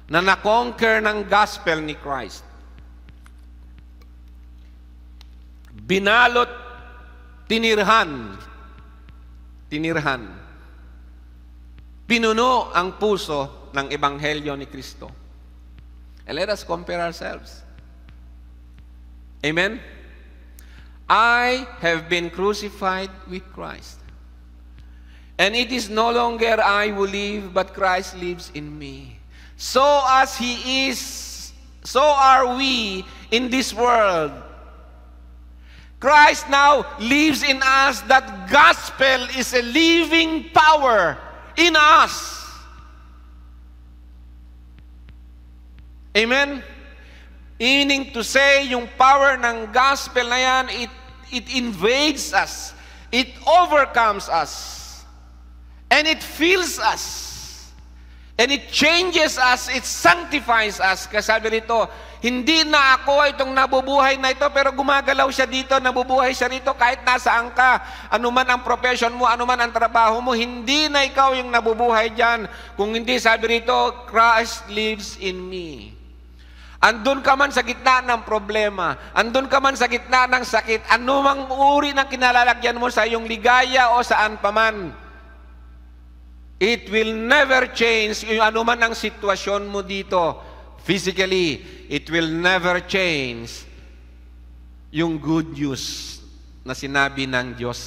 na na-conquer ng gospel ni Christ. Binalot, tinirhan, tinirhan, pinuno ang puso ng ebanghelyo ni Kristo. And let us compare ourselves. Amen? I have been crucified with Christ. And it is no longer I who live, but Christ lives in me. So as He is, so are we in this world. Christ now lives in us. That gospel is a living power in us. Amen? Meaning to say, yung power ng gospel na yan, it it invades us, it overcomes us, and it fills us, and it changes us, it sanctifies us. Kasi sabi nito, hindi na ako itong nabubuhay na ito, pero gumagalaw siya dito, nabubuhay siya rito kahit nasaan ka. Ano man ang profession mo, ano man ang trabaho mo, hindi na ikaw yung nabubuhay dyan. Kung hindi, sabi rito, Christ lives in me. Andun ka man sa gitna ng problema, andun ka man sa gitna ng sakit, anumang uri ng kinalalagyan mo sa iyong ligaya o saan paman, it will never change yung anuman ang sitwasyon mo dito. Physically, it will never change yung good news na sinabi ng Diyos.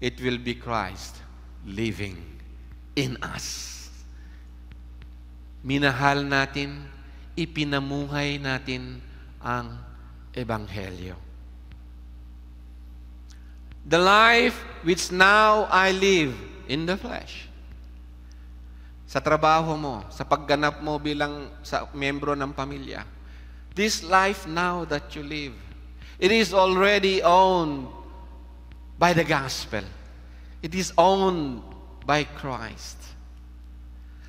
It will be Christ living in us minahal natin, ipinamuhay natin ang Ebanghelyo. The life which now I live in the flesh. Sa trabaho mo, sa pagganap mo bilang sa membro ng pamilya. This life now that you live, it is already owned by the gospel. It is owned by Christ.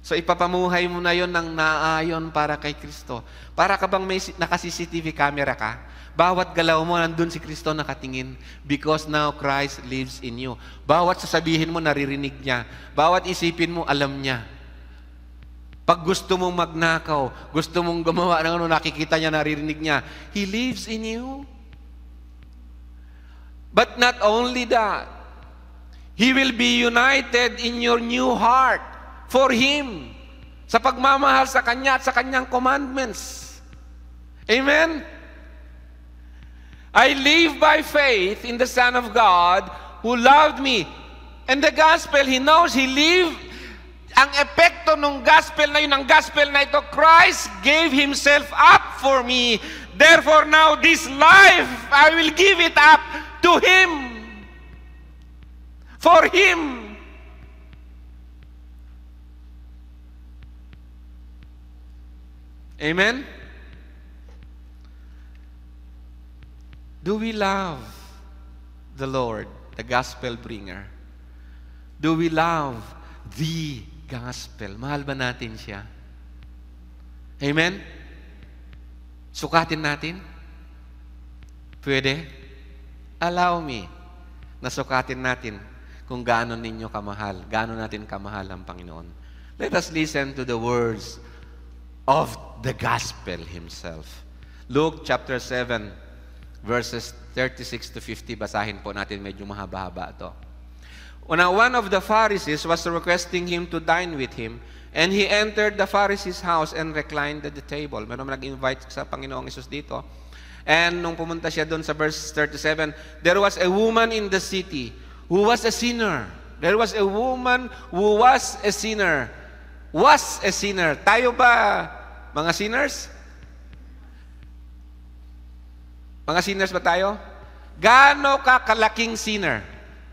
So ipapamuhay mo na yon ng naayon para kay Kristo. Para ka bang may naka-CCTV camera ka, bawat galaw mo nandun si Kristo nakatingin because now Christ lives in you. Bawat sasabihin mo naririnig niya. Bawat isipin mo alam niya. Pag gusto mong magnakaw, gusto mong gumawa ng ano, nakikita niya, naririnig niya. He lives in you. But not only that, He will be united in your new heart for Him. Sa pagmamahal sa Kanya at sa Kanyang commandments. Amen? I live by faith in the Son of God who loved me. And the gospel, He knows He lived. Ang epekto ng gospel na yun, ang gospel na ito, Christ gave Himself up for me. Therefore now, this life, I will give it up to Him. For Him. Amen? Do we love the Lord, the gospel bringer? Do we love the gospel? Mahal ba natin siya? Amen? Sukatin natin? Pwede? Allow me na sukatin natin kung gaano ninyo kamahal, gaano natin kamahal ang Panginoon. Let us listen to the words of the gospel himself. Luke chapter 7, verses 36 to 50. Basahin po natin, medyo mahaba-haba to. Now, one of the Pharisees was requesting him to dine with him, and he entered the Pharisee's house and reclined at the table. Meron nag-invite sa Panginoong Isus dito. And nung pumunta siya doon sa verse 37, there was a woman in the city who was a sinner. There was a woman who was a sinner was a sinner. Tayo ba, mga sinners? Mga sinners ba tayo? Gaano ka kalaking sinner?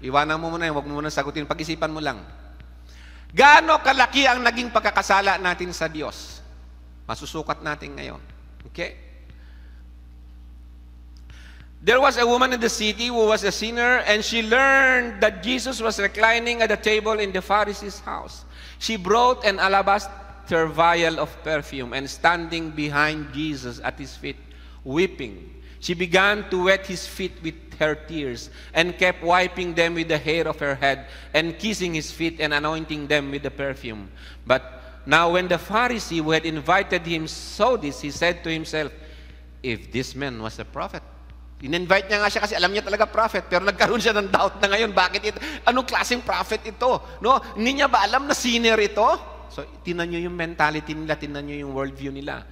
Iwanan mo muna yun, huwag mo muna sagutin. Pag-isipan mo lang. Gaano kalaki ang naging pagkakasala natin sa Diyos? Masusukat natin ngayon. Okay? There was a woman in the city who was a sinner and she learned that Jesus was reclining at the table in the Pharisee's house. She brought an alabaster vial of perfume and standing behind Jesus at his feet, weeping, she began to wet his feet with her tears and kept wiping them with the hair of her head and kissing his feet and anointing them with the perfume. But now when the Pharisee who had invited him saw this, he said to himself, If this man was a prophet, In-invite niya nga siya kasi alam niya talaga prophet, pero nagkaroon siya ng doubt na ngayon, bakit ito? Anong klaseng prophet ito? No? Hindi niya ba alam na sinner ito? So, tinan niyo yung mentality nila, tinan niyo yung worldview nila.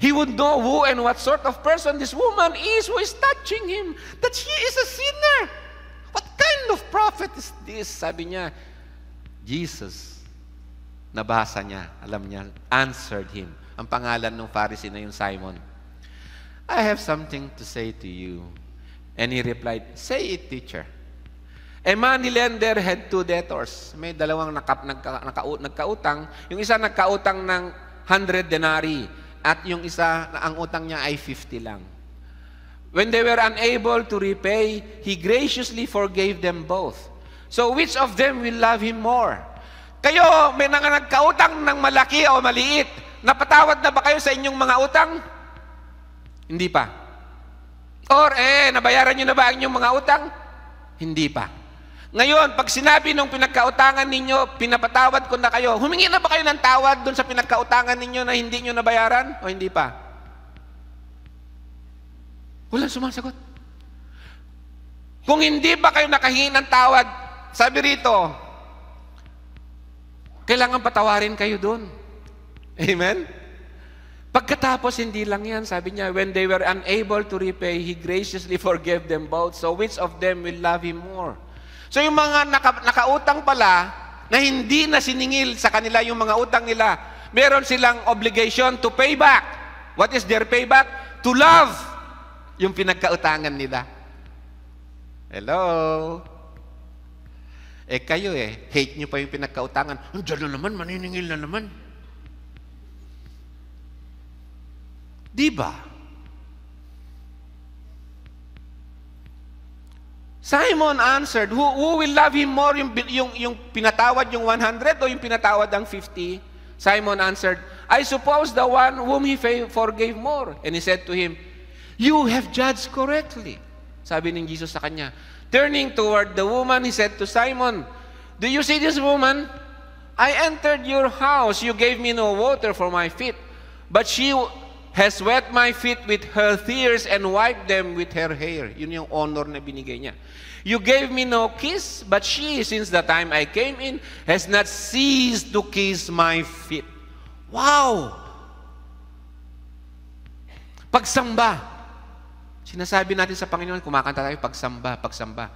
He would know who and what sort of person this woman is who is touching him, that she is a sinner. What kind of prophet is this? Sabi niya, Jesus, nabasa niya, alam niya, answered him. Ang pangalan ng Pharisee na yung Simon. I have something to say to you. And he replied, Say it, teacher. A money lender had two debtors. May dalawang nakap, nagka, nagka, nagkautang. Yung isa nagkautang ng 100 denari at yung isa, ang utang niya ay 50 lang. When they were unable to repay, he graciously forgave them both. So which of them will love him more? Kayo, may nang nagkautang ng malaki o maliit. Napatawad na ba kayo sa inyong mga utang? Hindi pa. Or, eh, nabayaran nyo na ba ang inyong mga utang? Hindi pa. Ngayon, pag sinabi nung pinagkautangan ninyo, pinapatawad ko na kayo, humingi na ba kayo ng tawad doon sa pinagkautangan ninyo na hindi nyo nabayaran o hindi pa? Walang sumasagot. Kung hindi pa kayo nakahingi ng tawad, sabi rito, kailangan patawarin kayo doon. Amen? Pagkatapos, hindi lang yan. Sabi niya, when they were unable to repay, He graciously forgave them both. So which of them will love Him more? So yung mga naka, nakautang pala, na hindi na siningil sa kanila yung mga utang nila, meron silang obligation to pay back. What is their payback? To love yung pinagkautangan nila. Hello? Eh kayo eh, hate nyo pa yung pinagkautangan. Andiyan na naman, maniningil na naman. Di ba? Simon answered, who, who will love him more, yung, yung, yung pinatawad yung 100 o yung pinatawad ang 50? Simon answered, I suppose the one whom he forgave more. And he said to him, You have judged correctly. Sabi ni Jesus sa kanya. Turning toward the woman, he said to Simon, Do you see this woman? I entered your house. You gave me no water for my feet. But she has wet my feet with her tears and wiped them with her hair. Yun yung honor na binigay niya. You gave me no kiss, but she, since the time I came in, has not ceased to kiss my feet. Wow! Pagsamba. Sinasabi natin sa Panginoon, kumakanta tayo, pagsamba, pagsamba.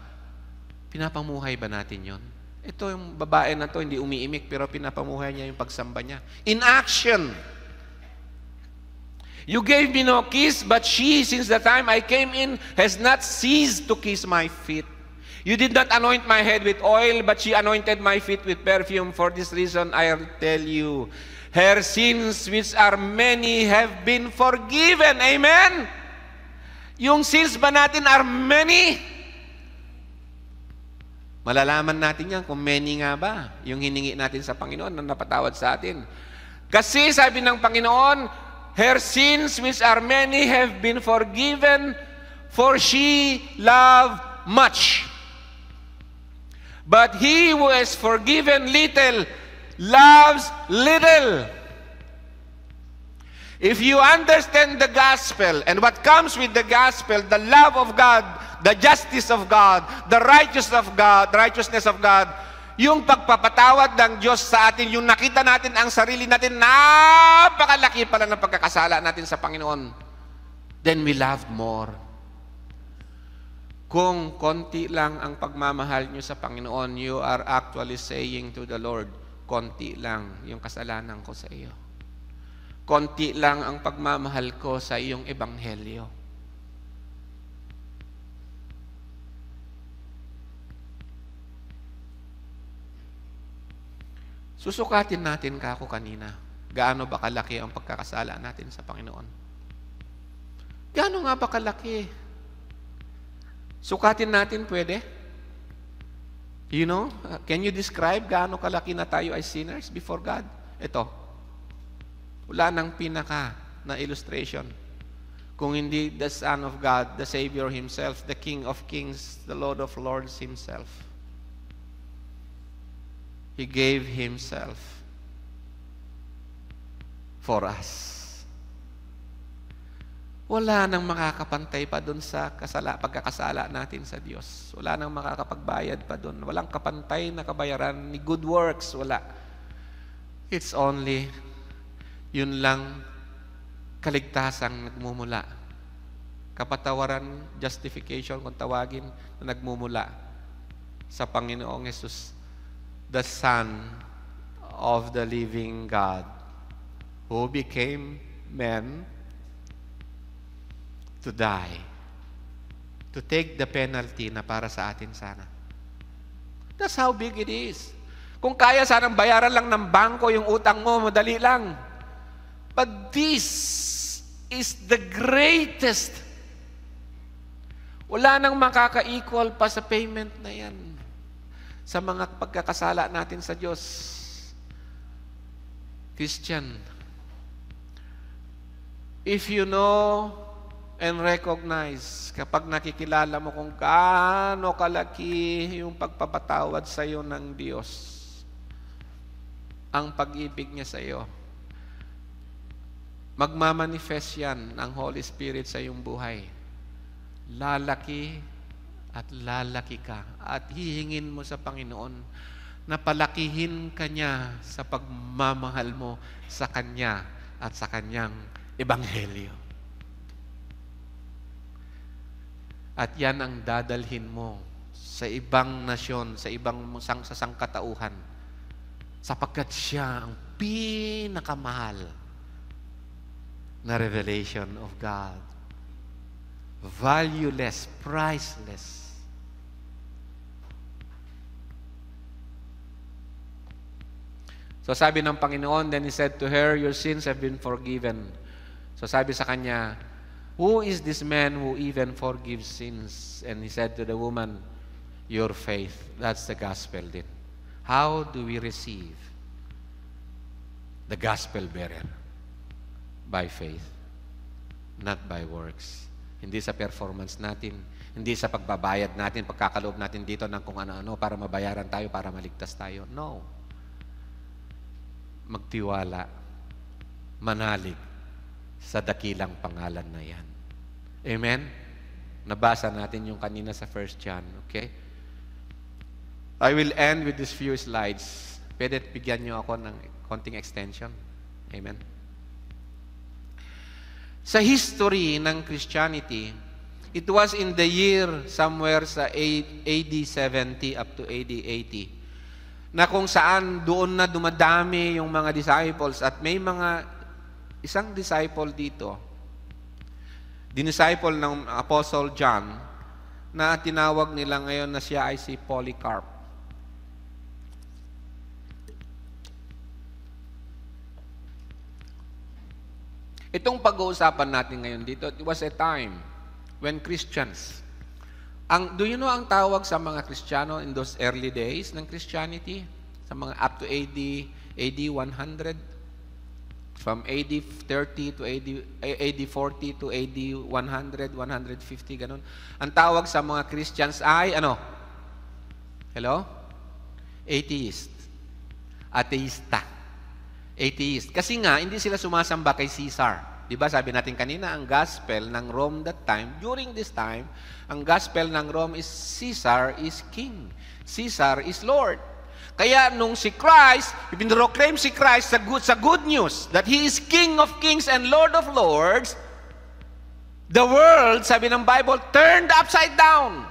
Pinapamuhay ba natin yon? Ito yung babae na to, hindi umiimik, pero pinapamuhay niya yung pagsamba niya. In action! In action! You gave me no kiss, but she, since the time I came in, has not ceased to kiss my feet. You did not anoint my head with oil, but she anointed my feet with perfume. For this reason, I tell you, her sins, which are many, have been forgiven. Amen? Yung sins ba natin are many? Malalaman natin yan kung many nga ba yung hiningi natin sa Panginoon na napatawad sa atin. Kasi sabi ng Panginoon, her sins which are many have been forgiven, for she loved much. But he who has forgiven little loves little. If you understand the gospel and what comes with the gospel, the love of God, the justice of God, the righteousness of God, righteousness of God, yung pagpapatawad ng Diyos sa atin, yung nakita natin ang sarili natin, napakalaki pala ng pagkakasala natin sa Panginoon. Then we love more. Kung konti lang ang pagmamahal nyo sa Panginoon, you are actually saying to the Lord, konti lang yung kasalanan ko sa iyo. Konti lang ang pagmamahal ko sa iyong ebanghelyo Susukatin natin ka kako kanina. Gaano ba kalaki ang pagkakasala natin sa Panginoon? Gaano nga ba kalaki? Sukatin natin pwede? You know, uh, can you describe gaano kalaki na tayo ay sinners before God? Ito. Wala nang pinaka na illustration. Kung hindi the Son of God, the Savior Himself, the King of Kings, the Lord of Lords Himself. He gave Himself for us. Wala nang makakapantay pa doon sa kasala, pagkakasala natin sa Diyos. Wala nang makakapagbayad pa doon. Walang kapantay na kabayaran ni good works. Wala. It's only yun lang kaligtasang nagmumula. Kapatawaran, justification kung tawagin, na nagmumula sa Panginoong Yesus the Son of the living God, who became man to die, to take the penalty na para sa atin sana. That's how big it is. Kung kaya sanang bayaran lang ng bangko yung utang mo, madali lang. But this is the greatest. Wala nang makaka-equal pa sa payment na yan sa mga pagkakasala natin sa Diyos. Christian, if you know and recognize, kapag nakikilala mo kung gaano kalaki yung pagpapatawad sa iyo ng Diyos, ang pag-ibig niya sa iyo, magmamanifest yan ang Holy Spirit sa iyong buhay. Lalaki at lalaki ka at hihingin mo sa Panginoon na palakihin ka niya sa pagmamahal mo sa Kanya at sa Kanyang Ebanghelyo. At yan ang dadalhin mo sa ibang nasyon, sa ibang sang, sa sangkatauhan sapagkat siya ang pinakamahal na revelation of God. Valueless, priceless So sabi ng Panginoon, then He said to her, Your sins have been forgiven. So sabi sa kanya, Who is this man who even forgives sins? And He said to the woman, Your faith. That's the gospel din. How do we receive the gospel bearer? By faith, not by works. Hindi sa performance natin, hindi sa pagbabayad natin, pagkakaloob natin dito ng kung ano-ano para mabayaran tayo, para maligtas tayo. No. No magtiwala, manalig sa dakilang pangalan na yan. Amen? Nabasa natin yung kanina sa 1 John, okay? I will end with these few slides. Pwede bigyan niyo ako ng konting extension. Amen? Sa history ng Christianity, it was in the year somewhere sa AD 70 up to AD 80 na kung saan doon na dumadami yung mga disciples at may mga isang disciple dito, disciple ng Apostle John na tinawag nila ngayon na siya ay si Polycarp. Itong pag-uusapan natin ngayon dito, it was a time when Christians ang, do you know ang tawag sa mga Kristiyano in those early days ng Christianity? Sa mga up to AD, AD 100? From AD 30 to AD, AD 40 to AD 100, 150, ganun. Ang tawag sa mga Christians ay, ano? Hello? Atheist. Ateista. Atheist. Kasi nga, hindi sila sumasamba kay Caesar. Di ba sabi natin kanina, ang gospel ng Rome that time, during this time, ang gospel ng Rome is Caesar is king. Caesar is Lord. Kaya nung si Christ, ipinroclaim si Christ sa good, sa good news that He is King of Kings and Lord of Lords, the world, sabi ng Bible, turned upside down.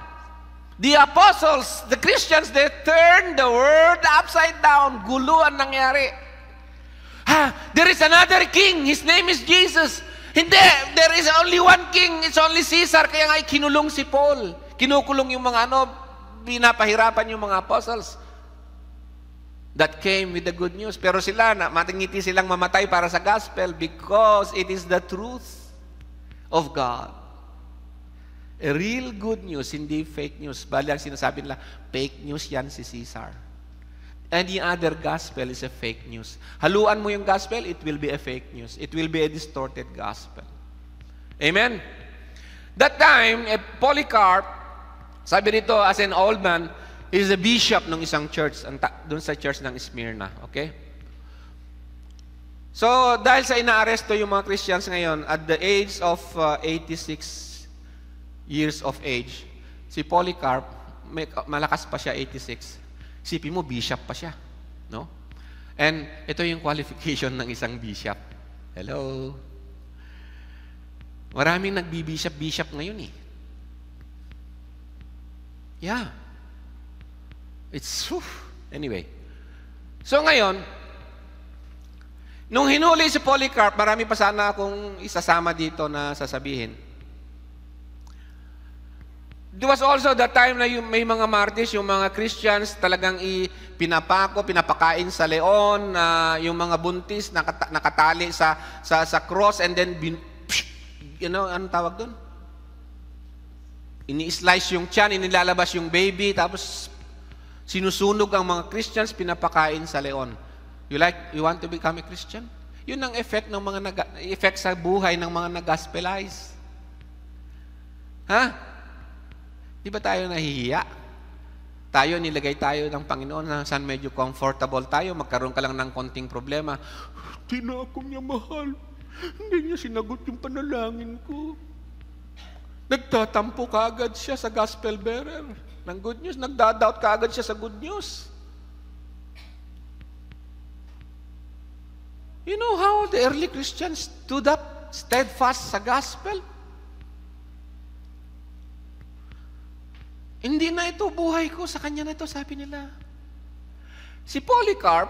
The apostles, the Christians, they turned the world upside down. Gulo ang nangyari. Ha, there is another king. His name is Jesus. Hindi, there is only one king. It's only Caesar. Kaya nga kinulong si Paul. Kinukulong yung mga ano, pinapahirapan yung mga apostles. That came with the good news. Pero sila, na, matingiti silang mamatay para sa gospel because it is the truth of God. A real good news, hindi fake news. Bali ang sinasabi nila, fake news yan si Caesar. Any other gospel is a fake news. Haluan mo yung gospel, it will be a fake news. It will be a distorted gospel. Amen? That time, a Polycarp, sabi dito, as an old man, is a bishop ng isang church, doon sa church ng Smyrna. Okay? So, dahil sa inaaresto yung mga Christians ngayon, at the age of uh, 86 years of age, si Polycarp, may, malakas pa siya, 86, Sipin mo, bishop pa siya. No? And ito yung qualification ng isang bishop. Hello? Maraming nagbibishop-bishop ngayon eh. Yeah. It's, whew. anyway. So ngayon, nung hinuli si Polycarp, marami pa sana akong isasama dito na sasabihin. It was also the time na yung, may mga martyrs, yung mga Christians talagang ipinapako, pinapakain sa leon, na uh, yung mga buntis nakata, nakatali sa, sa, sa cross and then, bin, psh, you know, anong tawag doon? Ini-slice yung tiyan, inilalabas yung baby, tapos sinusunog ang mga Christians, pinapakain sa leon. You like, you want to become a Christian? Yun ang effect ng mga naga, effect sa buhay ng mga nagaspelize. Ha? Huh? Di ba tayo nahihiya? Tayo, nilagay tayo ng Panginoon na saan medyo comfortable tayo, magkaroon ka lang ng konting problema. Hindi na ako niya mahal. Hindi niya sinagot yung panalangin ko. Nagtatampo ka agad siya sa gospel bearer ng good news. Nagdadoubt ka agad siya sa good news. You know how the early Christians stood up steadfast sa gospel? Hindi na ito buhay ko, sa kanya na ito, sabi nila. Si Polycarp,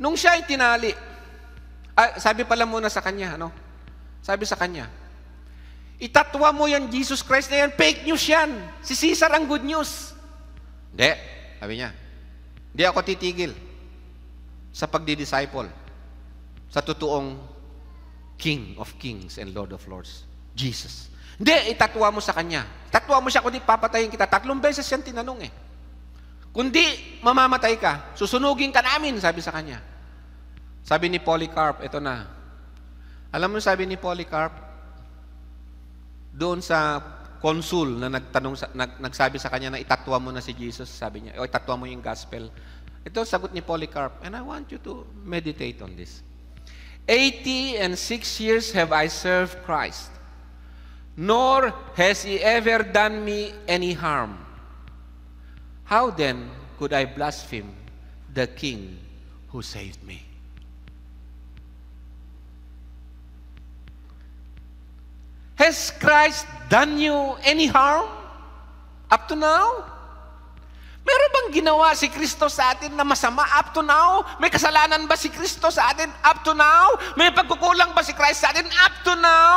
nung siya ay tinali, ah, sabi pala muna sa kanya, ano? Sabi sa kanya, itatwa mo yan, Jesus Christ na yan, fake news yan. Si Caesar ang good news. Hindi, sabi niya, hindi ako titigil sa pagdi-disciple sa totoong King of Kings and Lord of Lords, Jesus. Hindi, itatwa mo sa kanya. Tatwa mo siya, kundi papatayin kita. Tatlong beses yan tinanong eh. Kundi mamamatay ka, susunugin ka namin, sabi sa kanya. Sabi ni Polycarp, ito na. Alam mo sabi ni Polycarp? Doon sa konsul na nagtanong, sa, nag, nagsabi sa kanya na itatwa mo na si Jesus, sabi niya, o itatwa mo yung gospel. Ito sagot ni Polycarp, and I want you to meditate on this. Eighty and six years have I served Christ nor has he ever done me any harm. How then could I blaspheme the King who saved me? Has Christ done you any harm up to now? Meron bang ginawa si Kristo sa atin na masama up to now? May kasalanan ba si Kristo sa atin up to now? May pagkukulang ba si Christ sa atin up to now?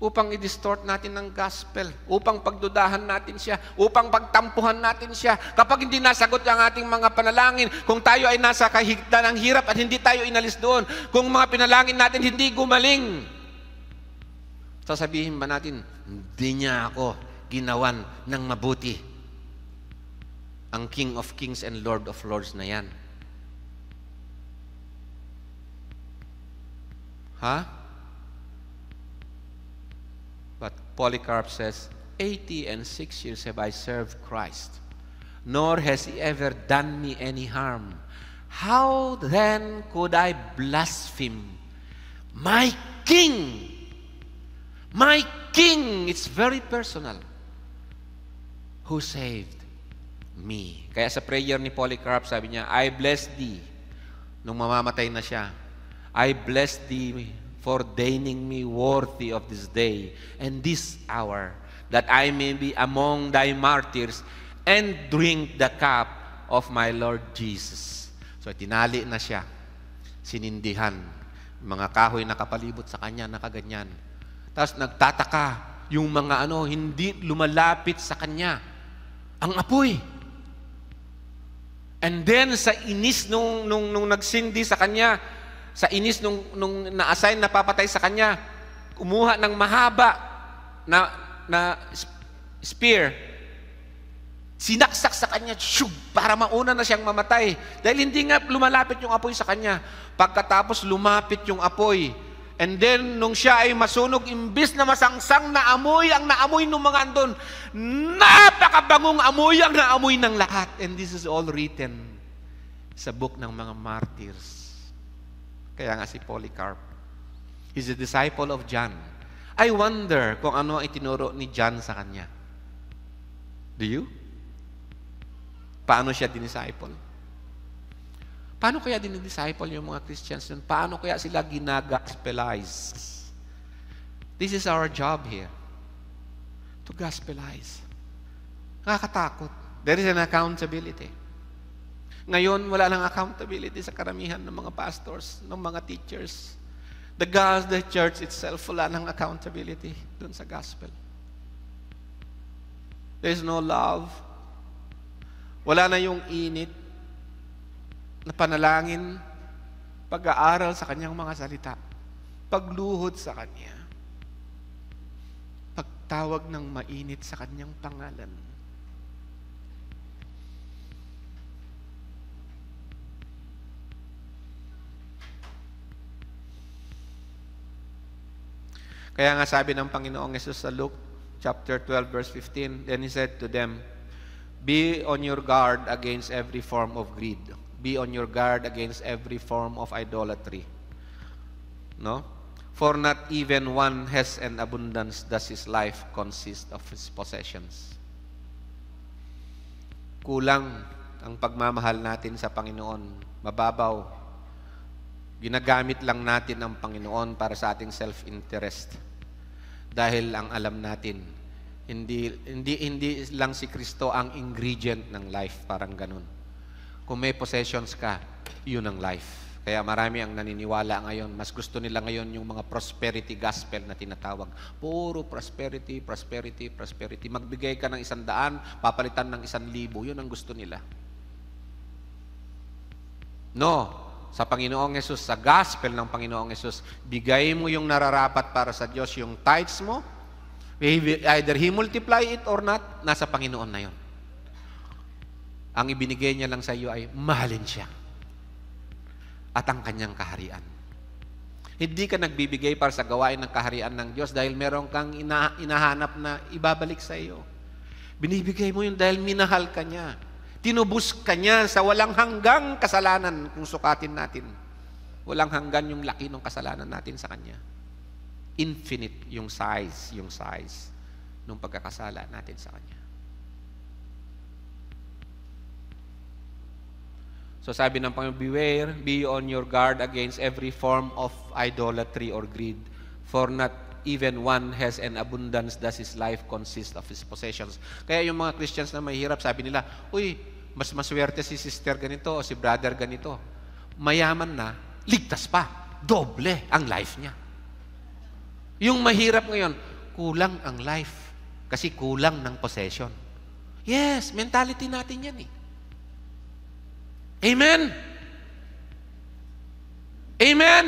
upang i-distort natin ng gospel, upang pagdudahan natin siya, upang pagtampuhan natin siya. Kapag hindi nasagot ang ating mga panalangin, kung tayo ay nasa kahigtan ng hirap at hindi tayo inalis doon, kung mga pinalangin natin hindi gumaling, sasabihin ba natin, hindi niya ako ginawan ng mabuti. Ang King of Kings and Lord of Lords na yan. Ha? Huh? Polycarp says, 80 and 6 years have I served Christ, nor has he ever done me any harm. How then could I blaspheme my king? My king! It's very personal. Who saved me? Kaya sa prayer ni Polycarp, sabi niya, I bless thee. Nung mamamatay na siya, I bless thee for deigning me worthy of this day and this hour, that I may be among thy martyrs and drink the cup of my Lord Jesus. So tinali na siya, sinindihan, mga kahoy nakapalibot sa kanya, nakaganyan. Tapos nagtataka yung mga ano, hindi lumalapit sa kanya. Ang apoy. And then sa inis nung, nung, nung nagsindi sa kanya, sa inis nung, nung na-assign na papatay sa kanya, umuha ng mahaba na, na spear. Sinaksak sa kanya, shug, para mauna na siyang mamatay. Dahil hindi nga lumalapit yung apoy sa kanya. Pagkatapos lumapit yung apoy. And then, nung siya ay masunog, imbis na masangsang na amoy ang naamoy ng mga andon, napakabangong amoy ang naamoy ng lahat. And this is all written sa book ng mga martyrs. Kaya nga si Polycarp. He's a disciple of John. I wonder kung ano ang itinuro ni John sa kanya. Do you? Paano siya dinisiple? Paano kaya dinidisciple yung mga Christians nun? Paano kaya sila ginagaspelize? This is our job here. To gospelize. Nakakatakot. There is an accountability. Ngayon, wala lang accountability sa karamihan ng mga pastors, ng mga teachers. The God, the church itself, wala nang accountability dun sa gospel. There's no love. Wala na yung init na panalangin, pag-aaral sa kanyang mga salita, pagluhod sa kanya, pagtawag ng mainit sa kanyang pangalan Kaya nga sabi ng Panginoong Yesus sa Luke chapter 12 verse 15, then he said to them, Be on your guard against every form of greed. Be on your guard against every form of idolatry. No? For not even one has an abundance does his life consist of his possessions. Kulang ang pagmamahal natin sa Panginoon. Mababaw Ginagamit lang natin ang Panginoon para sa ating self-interest. Dahil ang alam natin, hindi, hindi, hindi lang si Kristo ang ingredient ng life, parang ganun. Kung may possessions ka, yun ang life. Kaya marami ang naniniwala ngayon. Mas gusto nila ngayon yung mga prosperity gospel na tinatawag. Puro prosperity, prosperity, prosperity. Magbigay ka ng isang daan, papalitan ng isang libo. Yun ang gusto nila. No sa Panginoong Yesus, sa gospel ng Panginoong Yesus, bigay mo yung nararapat para sa Diyos, yung tithes mo, either He multiply it or not, nasa Panginoon na yon. Ang ibinigay niya lang sa iyo ay mahalin siya at ang kanyang kaharian. Hindi ka nagbibigay para sa gawain ng kaharian ng Diyos dahil meron kang ina- inahanap na ibabalik sa iyo. Binibigay mo yun dahil minahal ka niya. Tinubos ka niya sa walang hanggang kasalanan kung sukatin natin. Walang hanggan yung laki ng kasalanan natin sa Kanya. Infinite yung size, yung size ng pagkakasala natin sa Kanya. So sabi ng Panginoon, Beware, be on your guard against every form of idolatry or greed, for not even one has an abundance does his life consist of his possessions. Kaya yung mga Christians na mahirap, sabi nila, uy, mas maswerte si sister ganito o si brother ganito. Mayaman na, ligtas pa. Doble ang life niya. Yung mahirap ngayon, kulang ang life kasi kulang ng possession. Yes, mentality natin yan eh. Amen? Amen?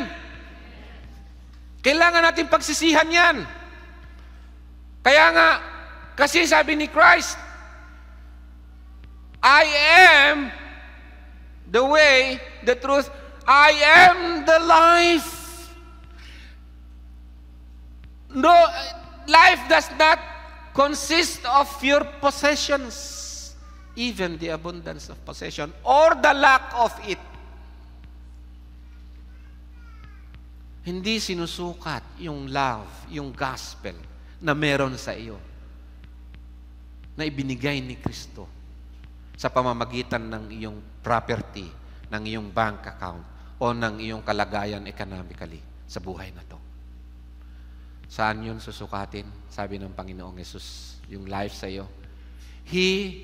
Kailangan natin pagsisihan yan. Kaya nga, kasi sabi ni Christ, I am the way, the truth, I am the life. No, life does not consist of your possessions, even the abundance of possession or the lack of it. Hindi sinusukat yung love, yung gospel na meron sa iyo na ibinigay ni Kristo sa pamamagitan ng iyong property, ng iyong bank account, o ng iyong kalagayan economically sa buhay na to. Saan yun susukatin? Sabi ng Panginoong Yesus, yung life sa iyo. He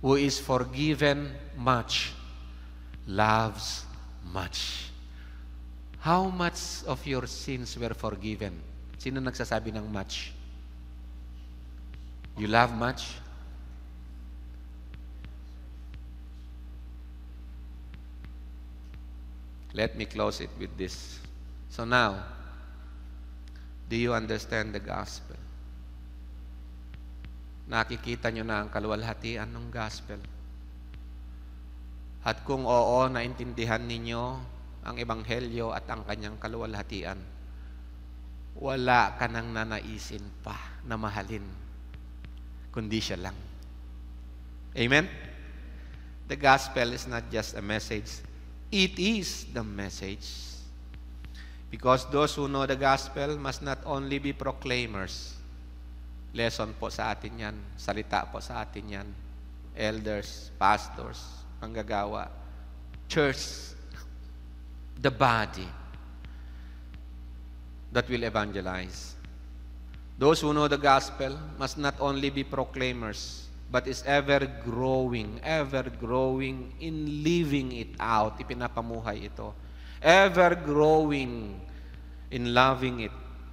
who is forgiven much loves much. How much of your sins were forgiven? Sino nagsasabi ng much? You love much? Let me close it with this. So now, do you understand the gospel? Nakikita nyo na ang kaluwalhatian ng gospel. At kung oo, naintindihan ninyo ang Ebanghelyo at ang kanyang kaluwalhatian, wala ka nang nanaisin pa na mahalin, kundi siya lang. Amen? The gospel is not just a message. It is the message. Because those who know the gospel must not only be proclaimers. Lesson po sa atin yan. Salita po sa atin yan. Elders, pastors, manggagawa, church, the body that will evangelize. Those who know the gospel must not only be proclaimers, but is ever growing, ever growing in living it out. Ipinapamuhay ito. Ever growing in loving it.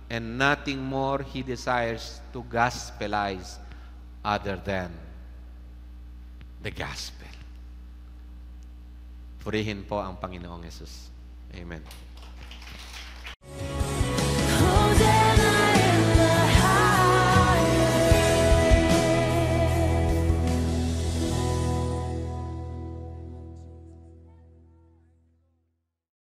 And nothing more he desires to gospelize other than the gospel. Purihin po ang Panginoong Yesus. Amen.